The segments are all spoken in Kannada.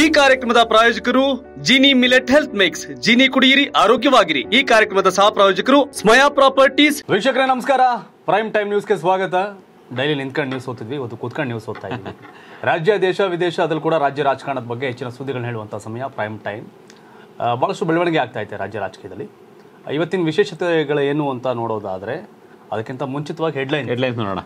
ಈ ಕಾರ್ಯಕ್ರಮದ ಪ್ರಾಯೋಜಕರು Jini millet health mix Jini ಕುಡಿಯಿರಿ ಆರೋಗ್ಯವಾಗಿರಿ ಈ ಕಾರ್ಯಕ್ರಮದ ಸಹ ಪ್ರಾಯೋಜಕರು ಸ್ಮಯಾ ಪ್ರಾಪರ್ಟೀಸ್ ವೀಕ್ಷಕರ ನಮಸ್ಕಾರ ಪ್ರೈಮ್ ಟೈಮ್ ನ್ಯೂಸ್ ಗೆ ಸ್ವಾಗತ ಡೈಲಿ ನಿಂತ್ಕೊಂಡು ನ್ಯೂಸ್ ಓದ್ತಿದ್ವಿ ಇವತ್ತು ಕೂತ್ಕೊಂಡು ನ್ಯೂಸ್ ಓದ್ತಾ ಇದ್ವಿ ರಾಜ್ಯ ದೇಶ ವಿದೇಶ ಅದ್ರಲ್ಲಿ ಕೂಡ ರಾಜ್ಯ ರಾಜಕಾರಣದ ಬಗ್ಗೆ ಹೆಚ್ಚಿನ ಸುದ್ದಿಗಳನ್ನ ಹೇಳುವಂಥ ಸಮಯ ಪ್ರೈಮ್ ಟೈಮ್ ಬಹಳಷ್ಟು ಬೆಳವಣಿಗೆ ಆಗ್ತಾ ಇದೆ ರಾಜ್ಯ ರಾಜಕೀಯದಲ್ಲಿ ಇವತ್ತಿನ ವಿಶೇಷತೆಗಳು ಏನು ಅಂತ ನೋಡೋದಾದ್ರೆ ಅದಕ್ಕಿಂತ ಮುಂಚಿತವಾಗಿ ಹೆಡ್ಲೈನ್ ಹೆಡ್ಲೈನ್ಸ್ ನೋಡೋಣ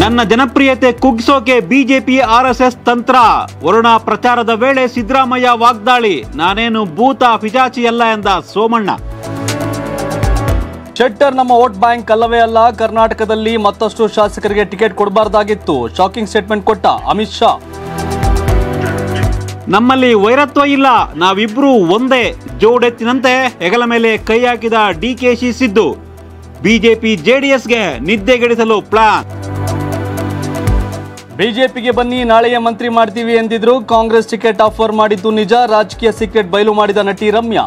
ನನ್ನ ಜನಪ್ರಿಯತೆ ಕುಗ್ಸೋಕೆ ಬಿಜೆಪಿ ಆರ್ಎಸ್ಎಸ್ ತಂತ್ರ ವರುಣ ಪ್ರಚಾರದ ವೇಳೆ ಸಿದ್ದರಾಮಯ್ಯ ವಾಗ್ದಾಳಿ ನಾನೇನು ಭೂತ ಫಿಜಾಚಿಯಲ್ಲ ಎಂದ ಸೋಮಣ್ಣ ಶೆಟ್ಟರ್ ನಮ್ಮ ವೋಟ್ ಬ್ಯಾಂಕ್ ಅಲ್ಲವೇ ಅಲ್ಲ ಕರ್ನಾಟಕದಲ್ಲಿ ಮತ್ತಷ್ಟು ಶಾಸಕರಿಗೆ ಟಿಕೆಟ್ ಕೊಡಬಾರ್ದಾಗಿತ್ತು ಶಾಕಿಂಗ್ ಸ್ಟೇಟ್ಮೆಂಟ್ ಕೊಟ್ಟ ಅಮಿತ್ ಶಾ ನಮ್ಮಲ್ಲಿ ವೈರತ್ವ ಇಲ್ಲ ನಾವಿಬ್ರು ಒಂದೇ ಜೋಡೆತ್ತಿನಂತೆ ಹೆಗಲ ಮೇಲೆ ಕೈ ಹಾಕಿದ ಡಿಕೆಶಿ ಸಿದ್ದು ಬಿಜೆಪಿ ಜೆಡಿಎಸ್ಗೆ ನಿದ್ದೆಗೆಡಿಸಲು ಪ್ಲಾನ್ ಬಿಜೆಪಿಗೆ ಬನ್ನಿ ನಾಳೆಯ ಮಂತ್ರಿ ಮಾಡ್ತೀವಿ ಎಂದಿದ್ರು ಕಾಂಗ್ರೆಸ್ ಟಿಕೆಟ್ ಆಫರ್ ಮಾಡಿದ್ದು ನಿಜ ರಾಜಕೀಯ ಸೀಕ್ರೆಟ್ ಬಯಲು ಮಾಡಿದ ನಟಿ ರಮ್ಯಾ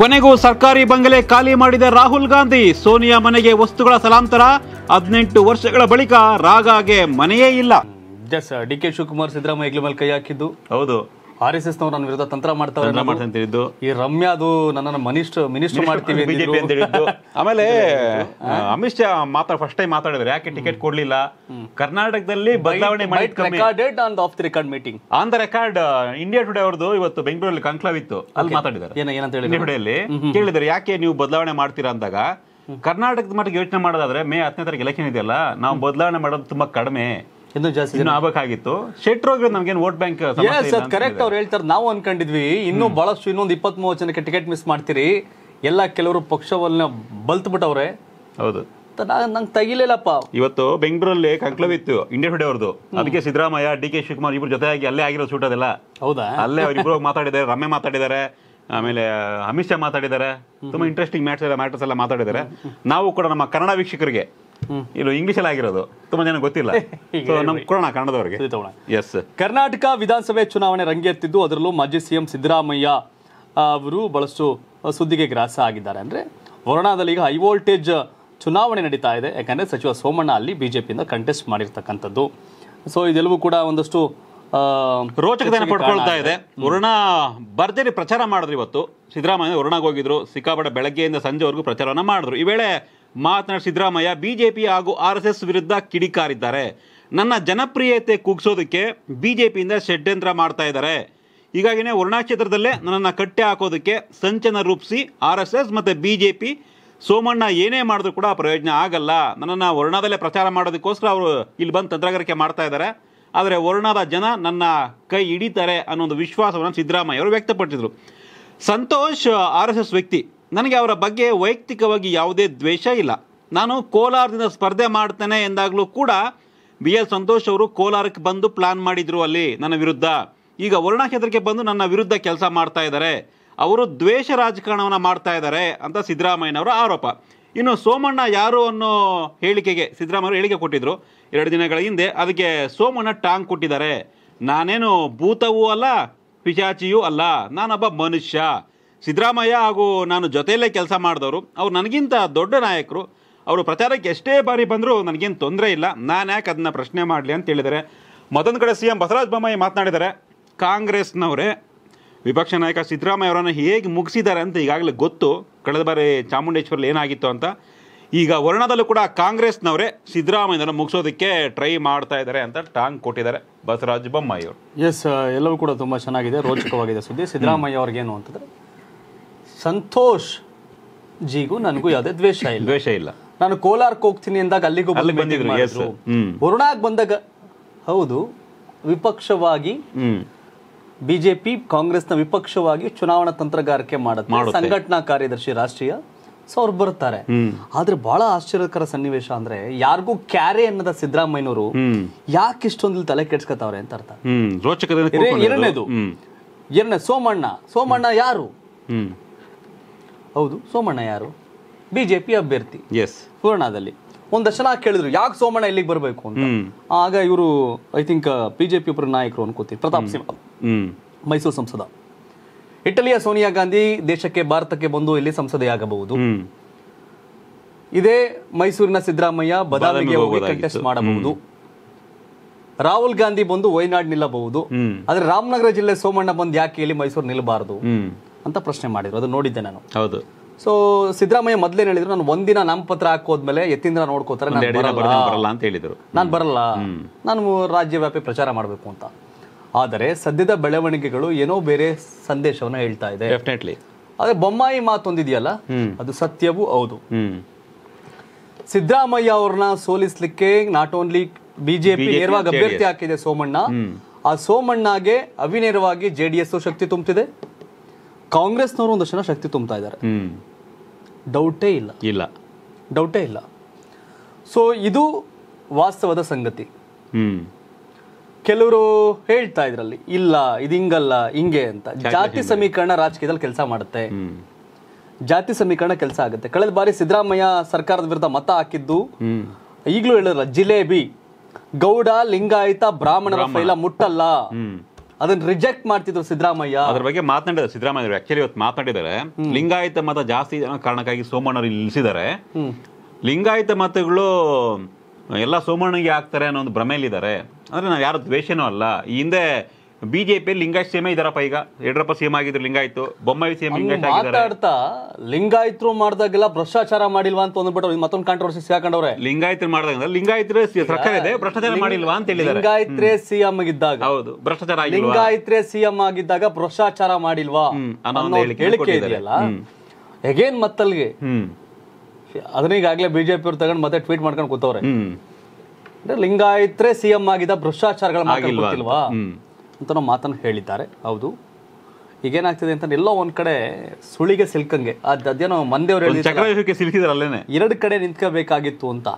ಕೊನೆಗೂ ಸರ್ಕಾರಿ ಬಂಗಲೆ ಖಾಲಿ ಮಾಡಿದ ರಾಹುಲ್ ಗಾಂಧಿ ಸೋನಿಯಾ ಮನೆಗೆ ವಸ್ತುಗಳ ಸ್ಥಳಾಂತರ ಹದಿನೆಂಟು ವರ್ಷಗಳ ಬಳಿಕ ರಾಗಾಗೆ ಮನೆಯೇ ಇಲ್ಲ ಡಿ ಕೆ ಶಿವಕುಮಾರ್ ಸಿದ್ದರಾಮಯ್ಯ ಮೇಲೆ ಕೈ ಹಾಕಿದ್ದು ಹೌದು ಆರ್ ಎಸ್ ಎಸ್ ನವರು ನನ್ನ ವಿರುದ್ಧ ತಂತ್ರ ಮಾಡ್ತಾರೆ ಈ ರಮ್ಯಾ ಅದು ನನ್ನ ಮಿನಿಸ್ಟರ್ ಮಿನಿಸ್ಟರ್ ಮಾಡ್ತೀವಿ ಬಿಜೆಪಿ ಅಂತ ಹೇಳಿದ್ದು ಆಮೇಲೆ ಅಮಿತ್ ಶಾ ಮಾತಾ ಫಸ್ಟ್ ಟೈಮ್ ಮಾತಾಡಿದ್ರು ಯಾಕೆ ಟಿಕೆಟ್ ಕೊಡ್ಲಿಲ್ಲ ಕರ್ನಾಟಕದಲ್ಲಿ ಬದಲಾವಣೆ recorded on off record meeting on the record India Today ಅವ್ರದ್ದು ಇವತ್ತು ಬೆಂಗಳೂರಲ್ಲಿ ಕಂಕ್ಲಾವ್ ಇತ್ತು ಅಲ್ಲಿ ಮಾತಾಡಿದ್ದಾರೆ ಕೇಳಿದ್ರೆ ಯಾಕೆ ನೀವು ಬದಲಾವಣೆ ಮಾಡ್ತೀರಾ ಅಂದಾಗ ಕರ್ನಾಟಕದ ಮಟ್ಟಿಗೆ ಯೋಚನೆ ಮಾಡೋದಾದ್ರೆ ಮೇ ಹತ್ತನೇ ತಾರೀಕು ಎಲೆಕ್ಷನ್ ಇದೆಯಲ್ಲ ನಾವು ಬದಲಾವಣೆ ಮಾಡೋದು ತುಂಬಾ ಕಡಿಮೆ ಇನ್ನು ಜಾಸ್ತಿ ಇನ್ನು ಆಗಬೇಕಾಗಿತ್ತು ನಮ್ಗೇನು ವೋಟ್ ಬ್ಯಾಂಕ್ ಎಸ್ ಕರೆಕ್ಟ್ ಅವ್ರು ಹೇಳ್ತಾರೆ ನಾವು ಅನ್ಕೊಂಡಿದ್ವಿ ಇನ್ನೂ ಬಹಳಷ್ಟು ಇನ್ನೊಂದು ಇಪ್ಪತ್ತ್ ಮೂವತ್ತು ಜನಕ್ಕೆ ಟಿಕೆಟ್ ಮಿಸ್ ಮಾಡ್ತೀರಿ ಎಲ್ಲ ಕೆಲವರು ಪಕ್ಷವನ್ನ ಬಲ್ತ್ಬಿಟ್ಟವ್ರೆ ಹೌದು ನಂಗೆ ತೆಗಿಲಿಲ್ಲಪ್ಪ ಇವತ್ತು ಬೆಂಗಳೂರಲ್ಲಿ ಕಂಕ್ಲವ್ ಇತ್ತು ಇಂಡಿಯಾ ಟುಡೇ ಅವ್ರದ್ದು ಅದಕ್ಕೆ ಸಿದ್ದರಾಮಯ್ಯ ಡಿ ಕೆ ಶಿವಕುಮಾರ್ ಇಬ್ರು ಜೊತೆಯಾಗಿ ಅಲ್ಲೇ ಆಗಿರೋ ಸೂಟ್ ಅದೆಲ್ಲ ಹೌದಾ ಅಲ್ಲೇ ಅವರಿಬ್ರು ಮಾತಾಡಿದ್ದಾರೆ ರಮ್ಯ ಮಾತಾಡಿದ್ದಾರೆ ಆಮೇಲೆ ಅಮಿತ್ ಶಾ ಮಾತಾಡಿದ್ದಾರೆ ತುಂಬಾ ಇಂಟ್ರೆಸ್ಟಿಂಗ್ ಮ್ಯಾಟ್ಸ್ ಎಲ್ಲ ಮ್ಯಾಟರ್ಸ್ ಎಲ್ಲ ಮಾತಾಡಿದ್ದಾರೆ ನಾವು ಕೂಡ ನಮ್ಮ ಕನ್ನಡ ವೀಕ್ಷಕರಿಗೆ ಇಲ್ಲ ಇಂಗ್ಲೀಷಲ್ಲಿ ಆಗಿರೋದು ತುಂಬಾ ಜನ ಗೊತ್ತಿಲ್ಲ ಕನ್ನಡದವರಿಗೆ ಎಸ್ ಕರ್ನಾಟಕ ವಿಧಾನಸಭೆ ಚುನಾವಣೆ ರಂಗೇರ್ತಿದ್ದು ಅದರಲ್ಲೂ ಮಾಜಿ ಸಿಎಂ ಸಿದ್ದರಾಮಯ್ಯ ಅವರು ಬಹಳಷ್ಟು ಸುದ್ದಿಗೆ ಗ್ರಾಸ ಆಗಿದ್ದಾರೆ ಅಂದ್ರೆ ವರುಣಾದಲ್ಲಿ ಈಗ ಹೈ ವೋಲ್ಟೇಜ್ ಚುನಾವಣೆ ನಡೀತಾ ಇದೆ ಯಾಕಂದ್ರೆ ಸಚಿವ ಸೋಮಣ್ಣ ಅಲ್ಲಿ ಬಿಜೆಪಿಯಿಂದ ಕಂಟೆಸ್ಟ್ ಮಾಡಿರ್ತಕ್ಕಂಥದ್ದು ಸೊ ಇದೆಲ್ಲವೂ ಕೂಡ ಒಂದಷ್ಟು ರೋಚಕತೆಯನ್ನು ಪಡ್ಕೊಳ್ತಾ ಇದೆ ವರುಣ ಭರ್ಜರಿ ಪ್ರಚಾರ ಮಾಡಿದ್ರು ಇವತ್ತು ಸಿದ್ದರಾಮಯ್ಯ ವರುಣಾಗ ಹೋಗಿದ್ರು ಸಿಕ್ಕಾಪಟ್ಟೆ ಬೆಳಗ್ಗೆಯಿಂದ ಸಂಜೆವರೆಗೂ ಪ್ರಚಾರವನ್ನು ಮಾಡಿದ್ರು ಈ ವೇಳೆ ಮಾತನಾಡಿ ಸಿದ್ದರಾಮಯ್ಯ ಬಿಜೆಪಿ ಹಾಗೂ ಆರ್ ಎಸ್ ಎಸ್ ವಿರುದ್ಧ ಕಿಡಿಕಾರಿದ್ದಾರೆ ನನ್ನ ಜನಪ್ರಿಯತೆ ಕುಗ್ಸೋದಕ್ಕೆ ಬಿ ಜೆ ಪಿಯಿಂದ ಷಡ್ಯಂತ್ರ ಮಾಡ್ತಾ ಇದ್ದಾರೆ ಹೀಗಾಗಿನೇ ಕ್ಷೇತ್ರದಲ್ಲೇ ನನ್ನನ್ನು ಕಟ್ಟೆ ಹಾಕೋದಕ್ಕೆ ಸಂಚನ ರೂಪಿಸಿ ಆರ್ ಎಸ್ ಎಸ್ ಮತ್ತು ಬಿ ಜೆ ಪಿ ಸೋಮಣ್ಣ ಏನೇ ಮಾಡಿದ್ರು ಕೂಡ ಪ್ರಯೋಜನ ಆಗಲ್ಲ ನನ್ನನ್ನು ವರ್ಣದಲ್ಲೇ ಪ್ರಚಾರ ಮಾಡೋದಕ್ಕೋಸ್ಕರ ಅವರು ಇಲ್ಲಿ ಬಂದು ತಂತ್ರಗಾರಿಕೆ ಮಾಡ್ತಾ ಇದ್ದಾರೆ ಆದರೆ ವರ್ಣದ ಜನ ನನ್ನ ಕೈ ಹಿಡಿತಾರೆ ಅನ್ನೋ ಒಂದು ವಿಶ್ವಾಸವನ್ನು ಸಿದ್ದರಾಮಯ್ಯ ಅವರು ವ್ಯಕ್ತಪಡಿಸಿದರು ಸಂತೋಷ್ ಆರ್ ಎಸ್ ಎಸ್ ವ್ಯಕ್ತಿ ನನಗೆ ಅವರ ಬಗ್ಗೆ ವೈಯಕ್ತಿಕವಾಗಿ ಯಾವುದೇ ದ್ವೇಷ ಇಲ್ಲ ನಾನು ಕೋಲಾರದಿಂದ ಸ್ಪರ್ಧೆ ಮಾಡ್ತೇನೆ ಎಂದಾಗಲೂ ಕೂಡ ಬಿ ಎಲ್ ಸಂತೋಷ್ ಅವರು ಕೋಲಾರಕ್ಕೆ ಬಂದು ಪ್ಲಾನ್ ಮಾಡಿದರು ಅಲ್ಲಿ ನನ್ನ ವಿರುದ್ಧ ಈಗ ವರುಣ ಕ್ಷೇತ್ರಕ್ಕೆ ಬಂದು ನನ್ನ ವಿರುದ್ಧ ಕೆಲಸ ಮಾಡ್ತಾ ಇದ್ದಾರೆ ಅವರು ದ್ವೇಷ ರಾಜಕಾರಣವನ್ನು ಮಾಡ್ತಾ ಇದ್ದಾರೆ ಅಂತ ಸಿದ್ದರಾಮಯ್ಯನವರ ಆರೋಪ ಇನ್ನು ಸೋಮಣ್ಣ ಯಾರು ಅನ್ನೋ ಹೇಳಿಕೆಗೆ ಸಿದ್ದರಾಮಯ್ಯ ಹೇಳಿಕೆ ಕೊಟ್ಟಿದ್ದರು ಎರಡು ದಿನಗಳ ಹಿಂದೆ ಅದಕ್ಕೆ ಸೋಮಣ್ಣ ಟಾಂಗ್ ಕೊಟ್ಟಿದ್ದಾರೆ ನಾನೇನು ಭೂತವೂ ಅಲ್ಲ ಪಿಶಾಚಿಯೂ ಅಲ್ಲ ನಾನೊಬ್ಬ ಮನುಷ್ಯ ಸಿದ್ದರಾಮಯ್ಯ ಹಾಗೂ ನಾನು ಜೊತೆಯಲ್ಲೇ ಕೆಲಸ ಮಾಡಿದವರು ಅವ್ರು ನನಗಿಂತ ದೊಡ್ಡ ನಾಯಕರು ಅವರು ಪ್ರಚಾರಕ್ಕೆ ಎಷ್ಟೇ ಬಾರಿ ಬಂದರೂ ನನಗೇನು ತೊಂದರೆ ಇಲ್ಲ ನಾನು ಯಾಕೆ ಅದನ್ನ ಪ್ರಶ್ನೆ ಮಾಡಲಿ ಅಂತ ಹೇಳಿದರೆ ಮತ್ತೊಂದು ಕಡೆ ಸಿ ಎಂ ಬಸವರಾಜ ಬೊಮ್ಮಾಯಿ ಮಾತನಾಡಿದ್ದಾರೆ ಕಾಂಗ್ರೆಸ್ನವರೇ ವಿಪಕ್ಷ ನಾಯಕ ಸಿದ್ದರಾಮಯ್ಯ ಅವರನ್ನು ಹೇಗೆ ಮುಗಿಸಿದ್ದಾರೆ ಅಂತ ಈಗಾಗಲೇ ಗೊತ್ತು ಕಳೆದ ಬಾರಿ ಚಾಮುಂಡೇಶ್ವರಲ್ಲಿ ಏನಾಗಿತ್ತು ಅಂತ ಈಗ ವರ್ಣದಲ್ಲೂ ಕೂಡ ಕಾಂಗ್ರೆಸ್ನವರೇ ಸಿದ್ದರಾಮಯ್ಯನ ಮುಗಿಸೋದಕ್ಕೆ ಟ್ರೈ ಮಾಡ್ತಾ ಇದ್ದಾರೆ ಅಂತ ಟಾಂಗ್ ಕೊಟ್ಟಿದ್ದಾರೆ ಬಸವರಾಜ ಬೊಮ್ಮಾಯಿ ಎಸ್ ಎಲ್ಲವೂ ಕೂಡ ತುಂಬ ಚೆನ್ನಾಗಿದೆ ರೋಚಕವಾಗಿದೆ ಸುದ್ದಿ ಸಿದ್ದರಾಮಯ್ಯ ಏನು ಅಂತಂದರೆ ಸಂತೋಷ್ ಜಿಗೂ ನನಗೂ ಯಾವುದೇ ದ್ವೇಷ ಇಲ್ಲ ದ್ವೇಷ ಇಲ್ಲ ನಾನು ಕೋಲಾರಕ್ಕೆ ಹೋಗ್ತೀನಿ ಅಂದಾಗ ಅಲ್ಲಿಗೂ ಬಂದಿದ್ರು ವರುಣಾಗ್ ಬಂದಾಗ ಹೌದು ವಿಪಕ್ಷವಾಗಿ ಬಿಜೆಪಿ ಕಾಂಗ್ರೆಸ್ನ ವಿಪಕ್ಷವಾಗಿ ಚುನಾವಣಾ ತಂತ್ರಗಾರಿಕೆ ಮಾಡುತ್ತೆ ಸಂಘಟನಾ ಕಾರ್ಯದರ್ಶಿ ರಾಷ್ಟ್ರೀಯ ಸೊ ಅವ್ರು ಬರ್ತಾರೆ ಆದ್ರೆ ಬಹಳ ಆಶ್ಚರ್ಯಕರ ಸನ್ನಿವೇಶ ಅಂದ್ರೆ ಯಾರಿಗೂ ಕ್ಯಾರೆ ಅನ್ನದ ಸಿದ್ದರಾಮಯ್ಯನವರು ಯಾಕೆ ಇಷ್ಟೊಂದು ತಲೆ ಕೆಡ್ಸ್ಕತಾವ್ರೆ ಅಂತ ಅರ್ಥ ಎರಡನೇದು ಎರಡನೇ ಸೋಮಣ್ಣ ಸೋಮಣ್ಣ ಯಾರು ಹೌದು ಸೋಮಣ್ಣ ಯಾರು ಬಿ ಜೆ ಪಿ ಅಭ್ಯರ್ಥಿ ಎಸ್ ಸುವರ್ಣದಲ್ಲಿ ಒಂದಷ್ಟು ಕೇಳಿದ್ರು ಯಾಕೆ ಸೋಮಣ್ಣ ಇಲ್ಲಿಗೆ ಬರಬೇಕು ಅಂತ ಆಗ ಇವರು I think B J P ಒಬ್ಬರ ನಾಯಕರು ಅನ್ಕೋತೀವಿ ಪ್ರತಾಪ್ ಸಿಂಹ ಮೈಸೂರು ಸಂಸದ ಇಟಲಿಯ ಸೋನಿಯಾ ಗಾಂಧಿ ದೇಶಕ್ಕೆ ಭಾರತಕ್ಕೆ ಬಂದು ಇಲ್ಲಿ ಸಂಸದೆಯಾಗಬಹುದು ಇದೇ ಮೈಸೂರಿನ ಸಿದ್ದರಾಮಯ್ಯ ಬದಾಮಿಗೆ ಹೋಗಿ ಕಂಟೆಸ್ಟ್ ಮಾಡಬಹುದು ರಾಹುಲ್ ಗಾಂಧಿ ಬಂದು ವಯನಾಡ್ ನಿಲ್ಲಬಹುದು ಆದ್ರೆ ರಾಮನಗರ ಜಿಲ್ಲೆ ಸೋಮಣ್ಣ ಬಂದು ಯಾಕೆ ಇಲ್ಲಿ ಮೈಸೂರು ನಿಲ್ಲಬಾರದು ಅಂತ ಪ್ರಶ್ನೆ ಮಾಡಿದ್ರು ಅದು ನೋಡಿದ್ದೆ ನಾನು ಹೌದು ಸೊ ಸಿದ್ದರಾಮಯ್ಯ ಮೊದಲೇನು ಹೇಳಿದ್ರು ನಾನು ಒಂದಿನ ನಾಮಪತ್ರ ಹಾಕೋದ್ಮೇಲೆ ಎತ್ತಿಂದ್ರ ನೋಡ್ಕೋತಾರೆ ಬರಲ್ಲ ಅಂತ ಹೇಳಿದರು ನಾನು ಬರಲ್ಲ ನಾನು ರಾಜ್ಯವ್ಯಾಪಿ ಪ್ರಚಾರ ಮಾಡಬೇಕು ಅಂತ ಆದರೆ ಸದ್ಯದ ಬೆಳವಣಿಗೆಗಳು ಏನೋ ಬೇರೆ ಸಂದೇಶವನ್ನು ಹೇಳ್ತಾ ಇದೆ ಡೆಫಿನೆಟ್ಲಿ ಅದೇ ಬೊಮ್ಮಾಯಿ ಒಂದಿದೆಯಲ್ಲ ಅದು ಸತ್ಯವೂ ಹೌದು ಸಿದ್ದರಾಮಯ್ಯ ಅವ್ರನ್ನ ಸೋಲಿಸ್ಲಿಕ್ಕೆ ನಾಟ್ ಓನ್ಲಿ ಬಿಜೆಪಿ ನೇರವಾಗಿ ಅಭ್ಯರ್ಥಿ ಹಾಕಿದೆ ಸೋಮಣ್ಣ ಆ ಸೋಮಣ್ಣಗೆ ಅವಿನೇರವಾಗಿ ಜೆಡಿಎಸ್ ಶಕ್ತಿ ತುಂಬುತ್ತಿದೆ ಕಾಂಗ್ರೆಸ್ನವರು ಒಂದಷ್ಟು ಜನ ಶಕ್ತಿ ತುಂಬ್ತಾ ಇದ್ದಾರೆ ಡೌಟೇ ಇಲ್ಲ ಇಲ್ಲ ಡೌಟೇ ಇಲ್ಲ ಸೊ ಇದು ವಾಸ್ತವದ ಸಂಗತಿ ಕೆಲವರು ಹೇಳ್ತಾ ಇದ್ರಲ್ಲಿ ಇಲ್ಲ ಇದು ಹಿಂಗಲ್ಲ ಹಿಂಗೆ ಅಂತ ಜಾತಿ ಸಮೀಕರಣ ರಾಜಕೀಯದಲ್ಲಿ ಕೆಲಸ ಮಾಡುತ್ತೆ ಜಾತಿ ಸಮೀಕರಣ ಕೆಲಸ ಆಗುತ್ತೆ ಕಳೆದ ಬಾರಿ ಸಿದ್ದರಾಮಯ್ಯ ಸರ್ಕಾರದ ವಿರುದ್ಧ ಮತ ಹಾಕಿದ್ದು ಈಗಲೂ ಹೇಳಿರಲ್ಲ ಜಿಲೇಬಿ ಗೌಡ ಲಿಂಗಾಯತ ಬ್ರಾಹ್ಮಣರ ಫೈಲ ಮುಟ್ಟಲ್ಲ ಅದನ್ನ ರಿಜೆಕ್ಟ್ ಮಾಡ್ತಿದ್ರು ಸಿದ್ದರಾಮಯ್ಯ ಅದ್ರ ಬಗ್ಗೆ ಮಾತನಾಡಿದ ಸಿದ್ದರಾಮಯ್ಯ ಆಕ್ಚುಲಿ ಇವತ್ತು ಮಾತನಾಡಿದ್ದಾರೆ ಲಿಂಗಾಯತ ಮತ ಜಾಸ್ತಿ ಕಾರಣಕ್ಕಾಗಿ ಸೋಮಣ್ಣವ್ರು ನಿಲ್ಲಿಸಿದ್ದಾರೆ ಲಿಂಗಾಯತ ಮತಗಳು ಎಲ್ಲ ಸೋಮಣ್ಣಗೆ ಆಗ್ತಾರೆ ಅನ್ನೋ ಒಂದು ಭ್ರಮೆಯಲ್ಲಿದ್ದಾರೆ ಅಂದ್ರೆ ನಾವು ಯಾರು ದ್ವೇಷನೂ ಅಲ್ಲ ಈ ಹಿಂದೆ ಬಿಜೆಪಿ ಲಿಂಗಾಯತ್ ಸೇಮೆ ಇದಾರಪ್ಪ ಈಗ ಯಡಿಯೂರಪ್ಪ ಸೇಮ್ ಆಗಿದ್ರು ಲಿಂಗಾಯಿತು ಬೊಮ್ಮಾಯಿ ಸೇಮ್ ಆಗಿದ್ದಾರೆ ಮಾತಾಡ್ತಾ ಮಾಡ್ದಾಗೆಲ್ಲ ಭ್ರಷ್ಟಾಚಾರ ಮಾಡಿಲ್ವಾ ಅಂತ ಅಂದ್ಬಿಟ್ಟು ಮತ್ತೊಂದು ಕಾಂಟ್ರವರ್ಸಿ ಸಿಗಾಕೊಂಡವ್ರೆ ಲಿಂಗಾಯತರು ಮಾಡಿದಾಗ ಲಿಂಗಾಯತರ ಸರ್ಕಾರ ಇದೆ ಭ್ರಷ್ಟಾಚಾರ ಮಾಡಿಲ್ವಾ ಅಂತ ಹೇಳಿದ್ದಾರೆ ಲಿಂಗಾಯತ್ರೆ ಸಿಎಂ ಇದ್ದಾಗ ಹೌದು ಭ್ರಷ್ಟಾಚಾರ ಆಗಿಲ್ವಾ ಲಿಂಗಾಯತ್ರೆ ಸಿಎಂ ಆಗಿದ್ದಾಗ ಭ್ರಷ್ಟಾಚಾರ ಮಾಡಿಲ್ವಾ ಅನ್ನೋ ಹೇಳಿಕೆ ಇದೆಯಲ್ಲ ಅಗೇನ್ ಮತ್ತಲ್ಗೆ ಅದನ್ನೀಗಾಗಲೇ ಬಿಜೆಪಿ ಅವ್ರು ತಗೊಂಡು ಮತ್ತೆ ಟ್ವೀಟ್ ಮಾಡ್ಕೊಂಡು ಕೂತವ್ರೆ ಲಿಂಗಾಯತ್ರೆ ಸಿಎಂ ಆಗಿದ್ದ ಭ್ರಷ್ಟಾಚಾರಗಳ ಮಾಡಿಲ್ವಾ ಅಂತನೋ ಮಾತನ್ನು ಹೇಳಿದ್ದಾರೆ ಹೌದು ಈಗೇನಾಗ್ತಿದೆ ಅಂತ ಎಲ್ಲೋ ಒಂದ್ ಕಡೆ ಸುಳಿಗೆ ಸಿಲ್ಕಂಗೆ ಅದೇನೋ ಮಂದೇವ್ರು ಹೇಳಿದ್ರು ಸಿಲ್ಕಿದ್ರು ಎರಡು ಕಡೆ ನಿಂತ್ಕೋಬೇಕಾಗಿತ್ತು ಅಂತ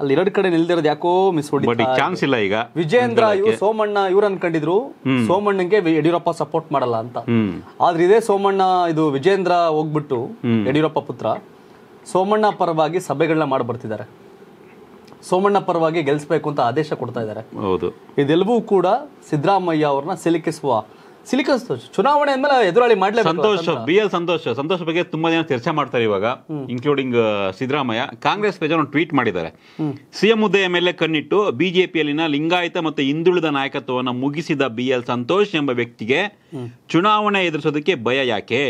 ಅಲ್ಲಿ ಎರಡು ಕಡೆ ನಿಲ್ದಿರೋದು ಯಾಕೋ ಮಿಸ್ ಚಾನ್ಸ್ ಇಲ್ಲ ಈಗ ವಿಜಯೇಂದ್ರ ಇವ್ರು ಸೋಮಣ್ಣ ಇವ್ರು ಅನ್ಕೊಂಡಿದ್ರು ಸೋಮಣ್ಣಗೆ ಯಡಿಯೂರಪ್ಪ ಸಪೋರ್ಟ್ ಮಾಡಲ್ಲ ಅಂತ ಆದ್ರೆ ಇದೇ ಸೋಮಣ್ಣ ಇದು ವಿಜಯೇಂದ್ರ ಹೋಗ್ಬಿಟ್ಟು ಯಡಿಯೂರಪ್ಪ ಪುತ್ರ ಸೋಮಣ್ಣ ಪರವಾಗಿ ಸಭೆಗಳನ್ನ ಮಾಡಿ ಬರ್ತಿದ್ದಾರೆ ಸೋಮಣ್ಣ ಪರವಾಗಿ ಗೆಲ್ಲಿಸಬೇಕು ಅಂತ ಆದೇಶ ಕೊಡ್ತಾ ಇದ್ದಾರೆ ಹೌದು ಇದೆಲ್ಲವೂ ಕೂಡ ಸಿದ್ದರಾಮಯ್ಯ ಅವ್ರನ್ನ ಸಿಲುಕಿಸುವ ಸಿಲಿಕಸ್ ಚುನಾವಣೆ ಅಂದ್ಮೇಲೆ ಎದುರಾಳಿ ಮಾಡ್ಲೇ ಸಂತೋಷ ಬಿ ಎಲ್ ಸಂತೋಷ ಸಂತೋಷ್ ಬಗ್ಗೆ ತುಂಬಾ ಜನ ಚರ್ಚೆ ಮಾಡ್ತಾರೆ ಇವಾಗ including Siddaramaiah Congress page tweet ಮಾಡಿದ್ದಾರೆ ಸಿಎಂ ಹುದ್ದೆಯ ಮೇಲೆ ಕಣ್ಣಿಟ್ಟು ಬಿಜೆಪಿಯಲ್ಲಿನ ಲಿಂಗಾಯತ ಮತ್ತು ಹಿಂದುಳಿದ ನಾಯಕತ್ವವನ್ನು ಮುಗಿಸಿದ ಬಿ ಎಲ್ ಸಂತೋಷ್ ಎಂಬ ವ್ಯಕ್ತಿಗೆ ಚುನಾವಣೆ ಎದುರಿಸೋದಕ್ಕೆ ಭಯ ಯಾಕೆ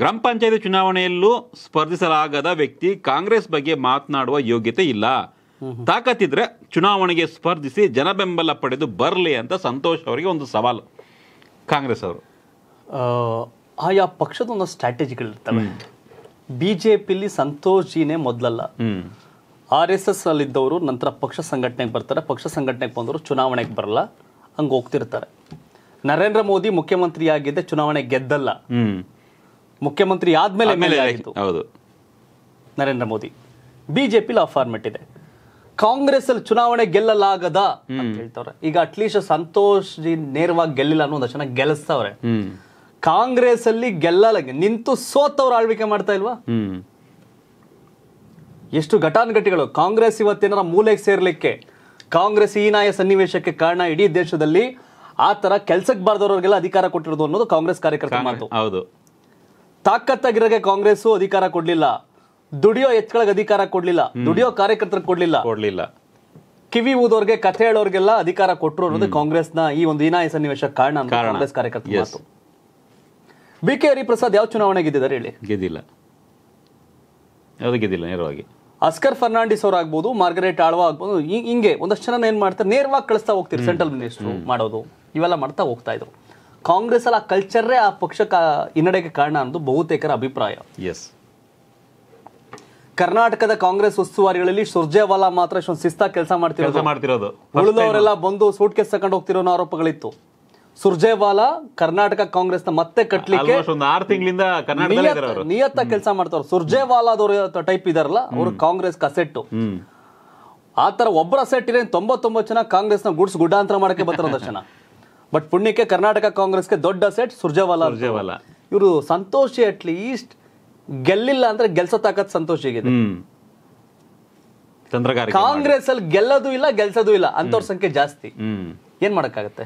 ಗ್ರಾಮ ಪಂಚಾಯತ್ ಚುನಾವಣೆಯಲ್ಲೂ ಸ್ಪರ್ಧಿಸಲಾಗದ ವ್ಯಕ್ತಿ ಕಾಂಗ್ರೆಸ್ ಬಗ್ಗೆ ಮಾತನಾಡುವ ಯೋಗ್ಯತೆ ಇಲ್ಲ ತಾಕತ್ತಿದ್ರೆ ಚುನಾವಣೆಗೆ ಸ್ಪರ್ಧಿಸಿ ಜನ ಬೆಂಬಲ ಪಡೆದು ಬರಲಿ ಅಂತ ಸಂತೋಷ್ ಅವರಿಗೆ ಒಂದು ಸವಾಲು ಕಾಂಗ್ರೆಸ್ ಅವರು ಆಯಾ ಪಕ್ಷದ ಒಂದು ಸ್ಟ್ರಾಟಜಿಗಳಿರ್ತವೆ ಬಿ ಜೆ ಪಿಲಿ ಸಂತೋಷ್ ಜಿನೇ ಮೊದಲಲ್ಲ ಆರ್ ಎಸ್ ಎಸ್ ಅಲ್ಲಿದ್ದವರು ನಂತರ ಪಕ್ಷ ಸಂಘಟನೆಗೆ ಬರ್ತಾರೆ ಪಕ್ಷ ಸಂಘಟನೆಗೆ ಬಂದವರು ಚುನಾವಣೆಗೆ ಬರಲ್ಲ ಹಂಗೆ ಹೋಗ್ತಿರ್ತಾರೆ ನರೇಂದ್ರ ಮೋದಿ ಮುಖ್ಯಮಂತ್ರಿ ಆಗಿದ್ದೆ ಚುನಾವಣೆ ಗೆದ್ದಲ್ಲ ಮುಖ್ಯಮಂತ್ರಿ ಆದ್ಮೇಲೆ ಆಯಿತು ನರೇಂದ್ರ ಮೋದಿ ಬಿಜೆಪಿಲಿ ಆ ಫಾರ್ಮೆಟ್ ಇದೆ ಕಾಂಗ್ರೆಸ್ ಅಲ್ಲಿ ಚುನಾವಣೆ ಗೆಲ್ಲಲಾಗದ ಅಂತ ಹೇಳ್ತಾವ್ರೆ ಈಗ ಅಟ್ಲೀಸ್ಟ್ ಸಂತೋಷ್ ಜಿ ನೇರವಾಗಿ ಗೆಲ್ಲಿಲ್ಲ ಅನ್ನೋ ಜನ ಗೆಲ್ಲಿಸ್ತಾವ್ರೆ ಕಾಂಗ್ರೆಸ್ ಅಲ್ಲಿ ಗೆಲ್ಲಲ್ಲ ನಿಂತು ಸೋತವ್ರ ಆಳ್ವಿಕೆ ಮಾಡ್ತಾ ಇಲ್ವಾ ಎಷ್ಟು ಘಟಾನುಘಟಿಗಳು ಕಾಂಗ್ರೆಸ್ ಇವತ್ತೇನಾರ ಮೂಲೆಗೆ ಸೇರ್ಲಿಕ್ಕೆ ಕಾಂಗ್ರೆಸ್ ಹೀನಾಯ ಸನ್ನಿವೇಶಕ್ಕೆ ಕಾರಣ ಇಡೀ ದೇಶದಲ್ಲಿ ಆ ತರ ಕೆಲ್ಸಕ್ಕೆ ಬಾರ್ದವ್ರಿಗೆಲ್ಲ ಅಧಿಕಾರ ಕೊಟ್ಟಿರೋದು ಅನ್ನೋದು ಕಾಂಗ್ರೆಸ್ ಕಾರ್ಯಕರ್ತರು ಮಾಡ್ತು ಹೌದು ತಾಕತ್ತಾಗಿರೋಕೆ ಕಾಂಗ್ರೆಸ್ ಅಧಿಕಾರ ಕೊಡ್ಲಿಲ್ಲ ದುಡಿಯೋ ಎಚ್ಗಳ ಅಧಿಕಾರ ಕೊಡ್ಲಿಲ್ಲ ದುಡಿಯೋ ಕಾರ್ಯಕರ್ತರ ಕೊಡ್ಲಿಲ್ಲ ಕೊಡ್ಲಿಲ್ಲ ಕಿವಿ ಊದೋರ್ಗೆ ಕಥೆ ಹೇಳೋರ್ಗೆಲ್ಲ ಅಧಿಕಾರ ಕೊಟ್ಟರು ಅನ್ನೋದು ಕಾಂಗ್ರೆಸ್ನ ಈ ಒಂದು ಹೀನಾಯ ಸನ್ನಿವೇಶ ಕಾರಣ ಕಾಂಗ್ರೆಸ್ ಕಾರ್ಯಕರ್ತರು ಬಿ ಕೆ ಹರಿಪ್ರಸಾದ್ ಯಾವ ಚುನಾವಣೆ ಗೆದ್ದಿದ್ದಾರೆ ಹೇಳಿ ಗೆದ್ದಿಲ್ಲ ಯಾವ್ದು ಗೆದ್ದಿಲ್ಲ ನೇರವಾಗಿ ಅಸ್ಕರ್ ಫರ್ನಾಂಡಿಸ್ ಅವ್ರು ಆಗ್ಬೋದು ಮಾರ್ಗರೇಟ್ ಆಳ್ವಾ ಆಗ್ಬೋದು ಹಿಂಗೆ ಒಂದಷ್ಟು ಜನ ಏನ್ ಮಾಡ್ತಾರೆ ನೇರವಾಗಿ ಕಳಿಸ್ತಾ ಹೋಗ್ತೀರಿ ಸೆಂಟ್ರಲ್ ಮಿನಿಸ್ಟರ್ ಮಾಡೋದು ಇವೆಲ್ಲ ಮಾಡ್ತಾ ಹೋಗ್ತಾ ಇದ್ರು ಕಾಂಗ್ರೆಸ್ ಅಲ್ಲಿ ಆ ಆ ಪಕ್ಷಕ್ಕೆ ಹಿನ್ನಡೆಗೆ ಕಾರಣ ಅನ್ನೋದು ಬಹುತೇಕರ ಅಭಿಪ್ರಾಯ ಎಸ್ ಕರ್ನಾಟಕದ ಕಾಂಗ್ರೆಸ್ ಉಸ್ತುವಾರಿಗಳಲ್ಲಿ ಸುರ್ಜೇವಾಲಾ ಮಾತ್ರ ಇಷ್ಟೊಂದು ಶಿಸ್ತಾ ಕೆಲಸ ಮಾಡ್ತಿರೋದು ಮಾಡ್ತಿರೋದು ಉಳಿದವರೆಲ್ಲ ಬಂದು ಸೂಟ್ ಕೇಸ್ ತಗೊಂಡು ಹೋಗ್ತಿರೋ ಆರೋಪಗಳಿತ್ತು ಸುರ್ಜೇವಾಲಾ ಕರ್ನಾಟಕ ಕಾಂಗ್ರೆಸ್ನ ಮತ್ತೆ ಕಟ್ಲಿಕ್ಕೆ ಆರು ತಿಂಗಳಿಂದ ನಿಯತ್ತ ಕೆಲಸ ಮಾಡ್ತಾರ ಸುರ್ಜೇವಾಲಾದವ್ರ ಟೈಪ್ ಇದಾರಲ್ಲ ಅವರು ಕಾಂಗ್ರೆಸ್ ಅಸೆಟ್ ಆತರ ಒಬ್ಬರ ಸೆಟ್ ಇರೋ ತೊಂಬತ್ತೊಂಬತ್ತು ಜನ ಕಾಂಗ್ರೆಸ್ನ ಗುಡ್ಸ್ ಗುಡ್ಡಾಂತರ ಮಾಡಕ್ಕೆ ಬರ್ತಾರ ಜನ ಬಟ್ ಪುಣ್ಯಕ್ಕೆ ಕರ್ನಾಟಕ ಕಾಂಗ್ರೆಸ್ಗೆ ದೊಡ್ಡ ಸೆಟ್ ಸುರ್ಜೇವಾಲಾ ಸುರ್ಜೇವಾಲಾ ಇವರು ಸಂತೋಷಿ ಅಟ್ಲೀಸ್ಟ್ ಗೆಲ್ಲಿಲ್ಲ ಅಂದ್ರೆ ಗೆಲ್ಸೋ ತಾಕತ್ ಸಂತೋಷಿಗಿದೆ ಕಾಂಗ್ರೆಸ್ ಅಲ್ಲಿ ಗೆಲ್ಲೋದು ಇಲ್ಲ ಗೆಲ್ಸೋದು ಇಲ್ಲ ಅಂತವ್ರ ಸಂಖ್ಯೆ ಜಾಸ್ತಿ ಏನ್ ಮಾಡಕ್ಕಾಗತ್ತೆ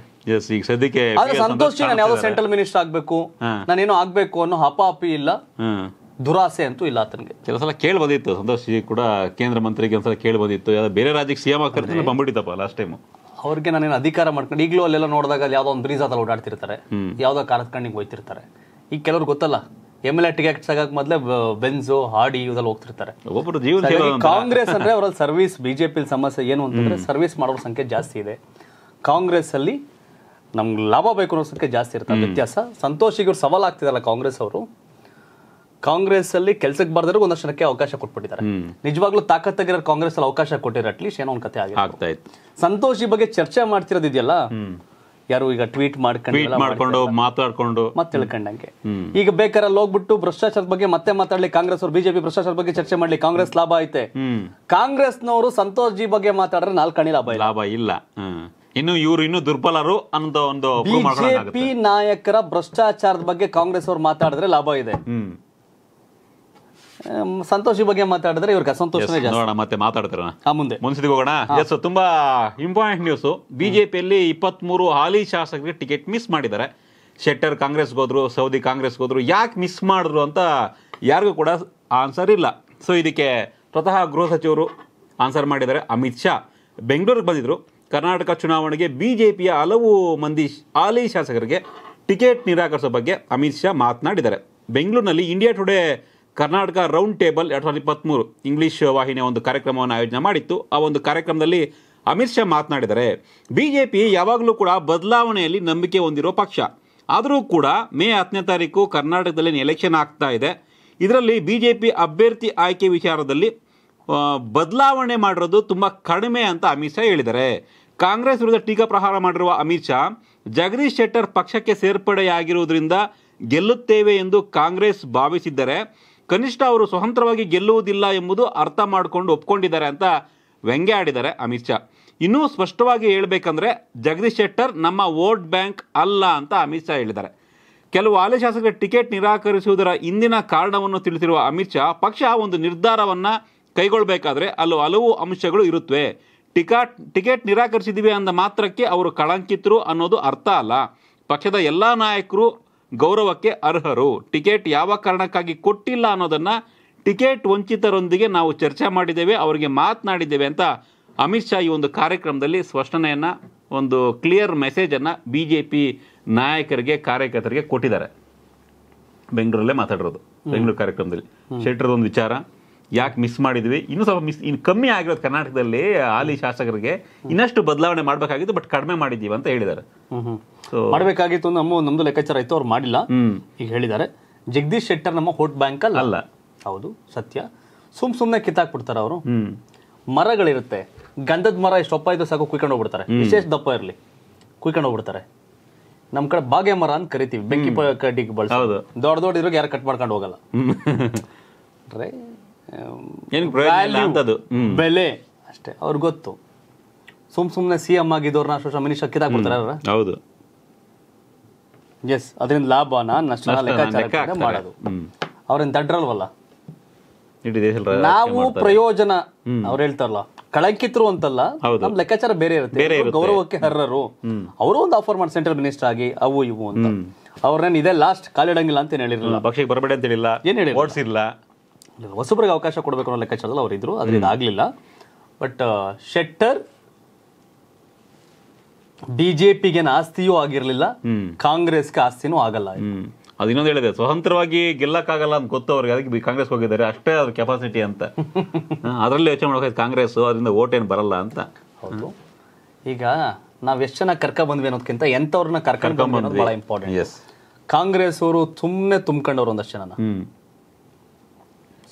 ಈಗ ಸದ್ಯಕ್ಕೆ ಸಂತೋಷ್ ನಾನು ಸೆಂಟ್ರಲ್ ಮಿನಿಸ್ಟರ್ ಆಗ್ಬೇಕು ನಾನೇನೋ ಆಗ್ಬೇಕು ಅನ್ನೋ ಹಪಾಪಿ ಇಲ್ಲ ದುರಾಸೆ ಅಂತೂ ಇಲ್ಲ ಆತನಿಗೆ ಕೆಲಸ ಸಲ ಕೇಳಿ ಬಂದಿತ್ತು ಸಂತೋಷ್ ಕೂಡ ಕೇಂದ್ರ ಮಂತ್ರಿಗೆ ಒಂದ್ಸಲ ಕೇಳಿ ಬಂದಿತ್ತು ಬೇರೆ ರಾಜ್ಯಕ್ಕೆ ಸಿಎಂ ಆಗ್ತಾರೆ ಬಂದ್ಬಿಟ್ಟಿತ್ತಪ್ಪ ಲಾಸ್ಟ್ ಟೈಮ್ ಅವ್ರಿಗೆ ನಾನೇನು ಅಧಿಕಾರ ಮಾಡ್ಕೊಂಡು ಈಗಲೂ ಅಲ್ಲೆಲ್ಲ ನೋಡಿದಾಗ ಯಾವ್ದೋ ಒಂದು ಬ್ರೀಸ್ ಆದಲ್ಲಿ ಓಡಾಡ್ತಿರ್ತಾರೆ ಯಾವ್ದೋ ಕಾರ್ಕಣಿಗೆ ಹೋಯ್ತಿರ್ತಾರೆ ಈಗ ಕೆಲವ್ರು ಗೊತ್ತಲ್ಲ ಎಮ್ ಎಲ್ ಎ ಟಿಕೆಟ್ ಆಗಕ್ ಬೆನ್ಸು ಹಾಡಿ ಇವ್ರಲ್ಲಿ ಹೋಗ್ತಿರ್ತಾರೆ ಕಾಂಗ್ರೆಸ್ ಅಂದ್ರೆ ಅವರಲ್ಲಿ ಸರ್ವಿಸ್ ಬಿಜೆಪಿ ಸಮಸ್ಯೆ ಏನು ಅಂತಂದ್ರೆ ಸರ್ವಿಸ್ ಮಾಡೋರ ಸಂಖ್ಯೆ ಜಾಸ್ತಿ ಇದೆ ಕಾಂಗ್ರೆಸ್ ಅಲ್ಲಿ ನಮ್ಗೆ ಲಾಭ ಬೇಕು ಅನ್ನೋ ಸಂಖ್ಯೆ ಜಾಸ್ತಿ ಇರ್ತಾರೆ ವ್ಯತ್ಯಾಸ ಸಂತೋಷಿಗೆ ಇವ್ರು ಸವಾಲ್ ಆಗ್ತಿದಾರಲ್ಲ ಕಾಂಗ್ರೆಸ್ ಅವರು ಕಾಂಗ್ರೆಸ್ ಅಲ್ಲಿ ಕೆಲ್ಸಕ್ಕೆ ಬರ್ದ್ರಿಗೂ ಒಂದಷ್ಟು ಜನಕ್ಕೆ ಅವಕಾಶ ಕೊಟ್ಬಿಟ್ಟಿದ್ದಾರೆ ನಿಜವಾಗ್ಲೂ ತಾಕತ್ತಾಗಿರೋ ಕಾಂಗ್ರೆಸ್ ಅಲ್ಲಿ ಅವಕಾಶ ಕೊಟ್ಟಿರೋ ಅಟ್ಲೀಸ್ಟ್ ಏನೋ ಒಂದ್ ಕತೆ ಆಗಿದೆ ಸಂತೋಷಿ ಬಗ್ಗೆ ಚರ್ಚೆ ಮಾಡ್ತಿರೋದಿದೆಯಲ್ಲ ಯಾರು ಈಗ ಟ್ವೀಟ್ ಮಾಡ್ಕೊಂಡು ಮಾತಾಡ್ಕೊಂಡು ಮತ್ತೆ ತಿಳ್ಕೊಂಡಂಗೆ ಈಗ ಬೇಕಾರಲ್ಲಿ ಹೋಗ್ಬಿಟ್ಟು ಭ್ರಷ್ಟಾಚಾರದ ಬಗ್ಗೆ ಮತ್ತೆ ಮಾತಾಡ್ಲಿ ಕಾಂಗ್ರೆಸ್ ಅವರು ಬಿಜೆಪಿ ಭ್ರಷ್ಟಾಚಾರ ಬಗ್ಗೆ ಚರ್ಚೆ ಮಾಡ್ಲಿ ಕಾಂಗ್ರೆಸ್ ಲಾಭ ಐತೆ ಕಾಂಗ್ರೆಸ್ನವರು ಸಂತೋಷ್ ಜಿ ಬಗ್ಗೆ ಮಾತಾಡಿದ್ರೆ ನಾಲ್ಕಣಿ ಲಾಭ ಲಾಭ ಇಲ್ಲ ಇನ್ನು ಇವರು ಇನ್ನು ದುರ್ಬಲರು ಅನ್ನೋ ಒಂದು ಬಿಜೆಪಿ ನಾಯಕರ ಭ್ರಷ್ಟಾಚಾರದ ಬಗ್ಗೆ ಕಾಂಗ್ರೆಸ್ ಅವರು ಮಾತಾಡಿದ್ರೆ ಲಾಭ ಇದೆ ಸಂತೋಷಿ ಬಗ್ಗೆ ಮಾತಾಡಿದ್ರೆ ಇವ್ರಿಗೆ ಸಂತೋಷನೇ ನೋಡೋಣ ಮತ್ತೆ ಮಾತಾಡ್ತಾರಣ ಆ ಮುಂದೆ ಮುನ್ಸಿದಿಗೆ ಹೋಗೋಣ ಎಸ್ ತುಂಬಾ ಇಂಪಾರ್ಟೆಂಟ್ ನ್ಯೂಸ್ ಬಿಜೆಪಿಯಲ್ಲಿ ಇಪ್ಪತ್ತ್ ಮೂರು ಹಾಲಿ ಶಾಸಕರಿಗೆ ಟಿಕೆಟ್ ಮಿಸ್ ಮಾಡಿದ್ದಾರೆ ಶೆಟ್ಟರ್ ಕಾಂಗ್ರೆಸ್ ಹೋದ್ರು ಸೌದಿ ಕಾಂಗ್ರೆಸ್ ಹೋದ್ರು ಯಾಕೆ ಮಿಸ್ ಮಾಡಿದ್ರು ಅಂತ ಯಾರಿಗೂ ಕೂಡ ಆನ್ಸರ್ ಇಲ್ಲ ಸೊ ಇದಕ್ಕೆ ಸ್ವತಃ ಗೃಹ ಸಚಿವರು ಆನ್ಸರ್ ಮಾಡಿದ್ದಾರೆ ಅಮಿತ್ ಶಾ ಬೆಂಗಳೂರಿಗೆ ಬಂದಿದ್ರು ಕರ್ನಾಟಕ ಚುನಾವಣೆಗೆ ಬಿ ಜೆ ಹಲವು ಮಂದಿ ಹಾಲಿ ಶಾಸಕರಿಗೆ ಟಿಕೆಟ್ ನಿರಾಕರಿಸೋ ಬಗ್ಗೆ ಅಮಿತ್ ಶಾ ಮಾತನಾಡಿದ್ದಾರೆ ಬೆಂಗಳೂರಿನಲ್ಲಿ India Today Karnataka round table ಎರಡು ಸಾವಿರದ ಇಪ್ಪತ್ತ್ಮೂರು ಇಂಗ್ಲೀಷ್ ವಾಹಿನಿಯ ಒಂದು ಕಾರ್ಯಕ್ರಮವನ್ನು ಆಯೋಜನೆ ಮಾಡಿತ್ತು ಆ ಒಂದು ಕಾರ್ಯಕ್ರಮದಲ್ಲಿ ಅಮಿತ್ ಶಾ ಮಾತನಾಡಿದರೆ ಬಿ ಜೆ ಪಿ ಯಾವಾಗಲೂ ಕೂಡ ಬದಲಾವಣೆಯಲ್ಲಿ ನಂಬಿಕೆ ಹೊಂದಿರುವ ಪಕ್ಷ ಆದರೂ ಕೂಡ ಮೇ ಹತ್ತನೇ ತಾರೀಕು ಕರ್ನಾಟಕದಲ್ಲಿ ಎಲೆಕ್ಷನ್ ಆಗ್ತಾ ಇದೆ ಇದರಲ್ಲಿ ಬಿ ಜೆ ಪಿ ಅಭ್ಯರ್ಥಿ ಆಯ್ಕೆ ವಿಚಾರದಲ್ಲಿ ಬದಲಾವಣೆ ಮಾಡಿರೋದು ತುಂಬ ಕಡಿಮೆ ಅಂತ ಅಮಿತ್ ಶಾ ಹೇಳಿದ್ದಾರೆ ಕಾಂಗ್ರೆಸ್ ವಿರುದ್ಧ ಟೀಕಾ ಪ್ರಹಾರ ಮಾಡಿರುವ ಅಮಿತ್ ಶಾ ಜಗದೀಶ್ ಶೆಟ್ಟರ್ ಪಕ್ಷಕ್ಕೆ ಸೇರ್ಪಡೆಯಾಗಿರುವುದರಿಂದ ಗೆಲ್ಲುತ್ತೇವೆ ಎಂದು ಕಾಂಗ್ರೆಸ್ ಭಾವಿಸಿದ್ದರೆ ಕನಿಷ್ಠ ಅವರು ಸ್ವತಂತ್ರವಾಗಿ ಗೆಲ್ಲುವುದಿಲ್ಲ ಎಂಬುದು ಅರ್ಥ ಮಾಡಿಕೊಂಡು ಒಪ್ಕೊಂಡಿದ್ದಾರೆ ಅಂತ ವ್ಯಂಗ್ಯ ಆಡಿದ್ದಾರೆ ಅಮಿತ್ ಶಾ ಇನ್ನೂ ಸ್ಪಷ್ಟವಾಗಿ ಹೇಳಬೇಕಂದ್ರೆ ಜಗದೀಶ್ ಶೆಟ್ಟರ್ ನಮ್ಮ ವೋಟ್ ಬ್ಯಾಂಕ್ ಅಲ್ಲ ಅಂತ ಅಮಿತ್ ಶಾ ಹೇಳಿದ್ದಾರೆ ಕೆಲವು ಹಾಲಿ ಶಾಸಕರ ಟಿಕೆಟ್ ನಿರಾಕರಿಸುವುದರ ಇಂದಿನ ಕಾರಣವನ್ನು ತಿಳಿಸಿರುವ ಅಮಿತ್ ಶಾ ಪಕ್ಷ ಒಂದು ನಿರ್ಧಾರವನ್ನು ಕೈಗೊಳ್ಳಬೇಕಾದ್ರೆ ಅಲ್ಲೂ ಹಲವು ಅಂಶಗಳು ಇರುತ್ತವೆ ಟಿಕಾಟ್ ಟಿಕೆಟ್ ನಿರಾಕರಿಸಿದ್ದೀವಿ ಅಂದ ಮಾತ್ರಕ್ಕೆ ಅವರು ಕಳಂಕಿತರು ಅನ್ನೋದು ಅರ್ಥ ಅಲ್ಲ ಪಕ್ಷದ ಎಲ್ಲ ನಾಯಕರು ಗೌರವಕ್ಕೆ ಅರ್ಹರು ಟಿಕೆಟ್ ಯಾವ ಕಾರಣಕ್ಕಾಗಿ ಕೊಟ್ಟಿಲ್ಲ ಅನ್ನೋದನ್ನು ಟಿಕೆಟ್ ವಂಚಿತರೊಂದಿಗೆ ನಾವು ಚರ್ಚೆ ಮಾಡಿದ್ದೇವೆ ಅವರಿಗೆ ಮಾತನಾಡಿದ್ದೇವೆ ಅಂತ ಅಮಿತ್ ಶಾ ಈ ಒಂದು ಕಾರ್ಯಕ್ರಮದಲ್ಲಿ ಸ್ಪಷ್ಟನೆಯನ್ನು ಒಂದು ಕ್ಲಿಯರ್ ಮೆಸೇಜನ್ನು ಬಿ ಜೆ ಪಿ ನಾಯಕರಿಗೆ ಕಾರ್ಯಕರ್ತರಿಗೆ ಕೊಟ್ಟಿದ್ದಾರೆ ಬೆಂಗಳೂರಲ್ಲೇ ಮಾತಾಡಿರೋದು ಬೆಂಗಳೂರು ಕಾರ್ಯಕ್ರಮದಲ್ಲಿ ಒಂದು ವಿಚಾರ ಯಾಕೆ ಮಿಸ್ ಮಾಡಿದ್ವಿ ಇನ್ನೂ ಸ್ವಲ್ಪ ಮಿಸ್ ಇನ್ನು ಕಮ್ಮಿ ಆಗಿರೋದು ಕರ್ನಾಟಕದಲ್ಲಿ ಹಾಲಿ ಶಾಸಕರಿಗೆ ಇನ್ನಷ್ಟು ಬದಲಾವಣೆ ಮಾಡಬೇಕಾಗಿತ್ತು ಬಟ್ ಕಡಿಮೆ ಮಾಡಿದ್ದೀವಿ ಅಂತ ಹೇಳಿದ್ದಾರೆ ಮಾಡಬೇಕಾಗಿತ್ತು ನಮ್ಮ ನಮ್ದು ಲೆಕ್ಕಾಚಾರ ಇತ್ತು ಅವ್ರು ಮಾಡಿಲ್ಲ ಈಗ ಹೇಳಿದ್ದಾರೆ ಜಗದೀಶ್ ಶೆಟ್ಟರ್ ನಮ್ಮ ಹೋಟ್ ಬ್ಯಾಂಕ್ ಅಲ್ಲ ಹೌದು ಸತ್ಯ ಸುಮ್ ಸುಮ್ನೆ ಕಿತ್ತಾಕ್ ಬಿಡ್ತಾರೆ ಅವರು ಮರಗಳಿರುತ್ತೆ ಗಂಧದ ಮರ ಎಷ್ಟು ಒಪ್ಪ ಇದ್ದು ಸಾಕು ಕುಯ್ಕೊಂಡು ಹೋಗ್ಬಿಡ್ತಾರೆ ವಿಶೇಷ ದಪ್ಪ ಇರಲಿ ಕುಯ್ಕೊಂಡು ಹೋಗ್ಬಿಡ್ತಾರೆ ನಮ್ ಕಡೆ ಬಾಗೆ ಮರ ಅಂತ ಕರಿತೀವಿ ಬೆಂಕಿ ಕಡ್ಡಿಗೆ ಬಳಸ ದೊಡ್ಡ ದೊಡ್ಡ ಇರೋ ಯಾರು ಕಟ್ ಮಾಡ್ಕೊಂಡು ಹೋಗಲ್ಲ Um, ಬೆಲೆ ಅಷ್ಟೇ ಅವ್ರಿಗೆ ಗೊತ್ತು ಸುಮ್ ಸುಮ್ಮನೆ ಸಿ ಎಂ ಆಗಿದ್ದವ್ರನ್ನ ಅಷ್ಟು ಮಿನಿಸ್ಟರ್ ಕಿತ್ತಾಕ್ ಬಿಡ್ತಾರೆ ಹೌದು ಎಸ್ ಅದರಿಂದ ಲಾಭಾನ ನಷ್ಟ ಲೆಕ್ಕಾಚಾರ ಮಾಡೋದು ಅವ್ರೇನ್ ದಡ್ರಲ್ವಲ್ಲ ನಾವು ಪ್ರಯೋಜನ ಅವ್ರು ಹೇಳ್ತಾರಲ್ಲ ಕಳಂಕಿತರು ಅಂತಲ್ಲ ನಮ್ ಲೆಕ್ಕಾಚಾರ ಬೇರೆ ಇರುತ್ತೆ ಗೌರವಕ್ಕೆ ಹರ್ರರು ಅವರು ಒಂದು ಆಫರ್ ಮಾಡಿ ಸೆಂಟ್ರಲ್ ಮಿನಿಸ್ಟರ್ ಆಗಿ ಅವು ಇವು ಅಂತ ಅವ್ರನ್ನ ಇದೆ ಲಾಸ್ಟ್ ಕಾಲಿಡಂಗಿಲ್ಲ ಅಂತ ಹೇಳಿರಲಿಲ್ಲ ಪಕ್ಷಕ್ಕೆ ಬರಬೇಡ ಅಂತ ಹೇಳಿಲ್ಲ ಏನ್ ಹೇಳಿ ಓಡಿಸಿಲ್ಲ ಹೊಸಬ್ರಿಗೆ ಅವಕಾಶ ಕೊಡಬೇಕು ಅನ್ನೋ ಲೆಕ್ಕಾಚಾರದಲ್ಲಿ ಅವ್ರು ಇದ್ರು ಅದರಿಂದ ಆಗಲಿಲ್ಲ ಬಟ್ ಶೆಟ್ಟರ್ ಬಿಜೆಪಿಗೆ ಆಸ್ತಿಯೂ ಆಗಿರಲಿಲ್ಲ ಕಾಂಗ್ರೆಸ್ಗೆ ಆಸ್ತಿನೂ ಆಗಲ್ಲ ಅದು ಇನ್ನೊಂದು ಹೇಳಿದೆ ಸ್ವತಂತ್ರವಾಗಿ ಗೆಲ್ಲಕ್ಕಾಗಲ್ಲ ಅಂತ ಗೊತ್ತು ಅವ್ರಿಗೆ ಅದಕ್ಕೆ ಕಾಂಗ್ರೆಸ್ ಹೋಗಿದ್ದಾರೆ ಅಷ್ಟೇ ಅದ್ರ ಕೆಪಾಸಿಟಿ ಅಂತ ಅದರಲ್ಲಿ ಯೋಚನೆ ಮಾಡೋಕೆ ಕಾಂಗ್ರೆಸ್ ಅದರಿಂದ ಓಟ್ ಏನು ಬರಲ್ಲ ಅಂತ ಹೌದು ಈಗ ನಾವು ಎಷ್ಟು ಜನ ಕರ್ಕ ಬಂದ್ವಿ ಅನ್ನೋದಕ್ಕಿಂತ ಎಂತವ್ರನ್ನ ಕರ್ಕೊಂಡು ಬಂದ್ವಿ ಬಹಳ ಇಂಪಾರ್ಟೆಂಟ್ ಕಾಂಗ್ರೆಸ್ ಅವರು ಸುಮ್ಮನೆ ತುಂಬ್ಕೊಂಡವ್ರು ಒಂದಷ್ಟು ಜನ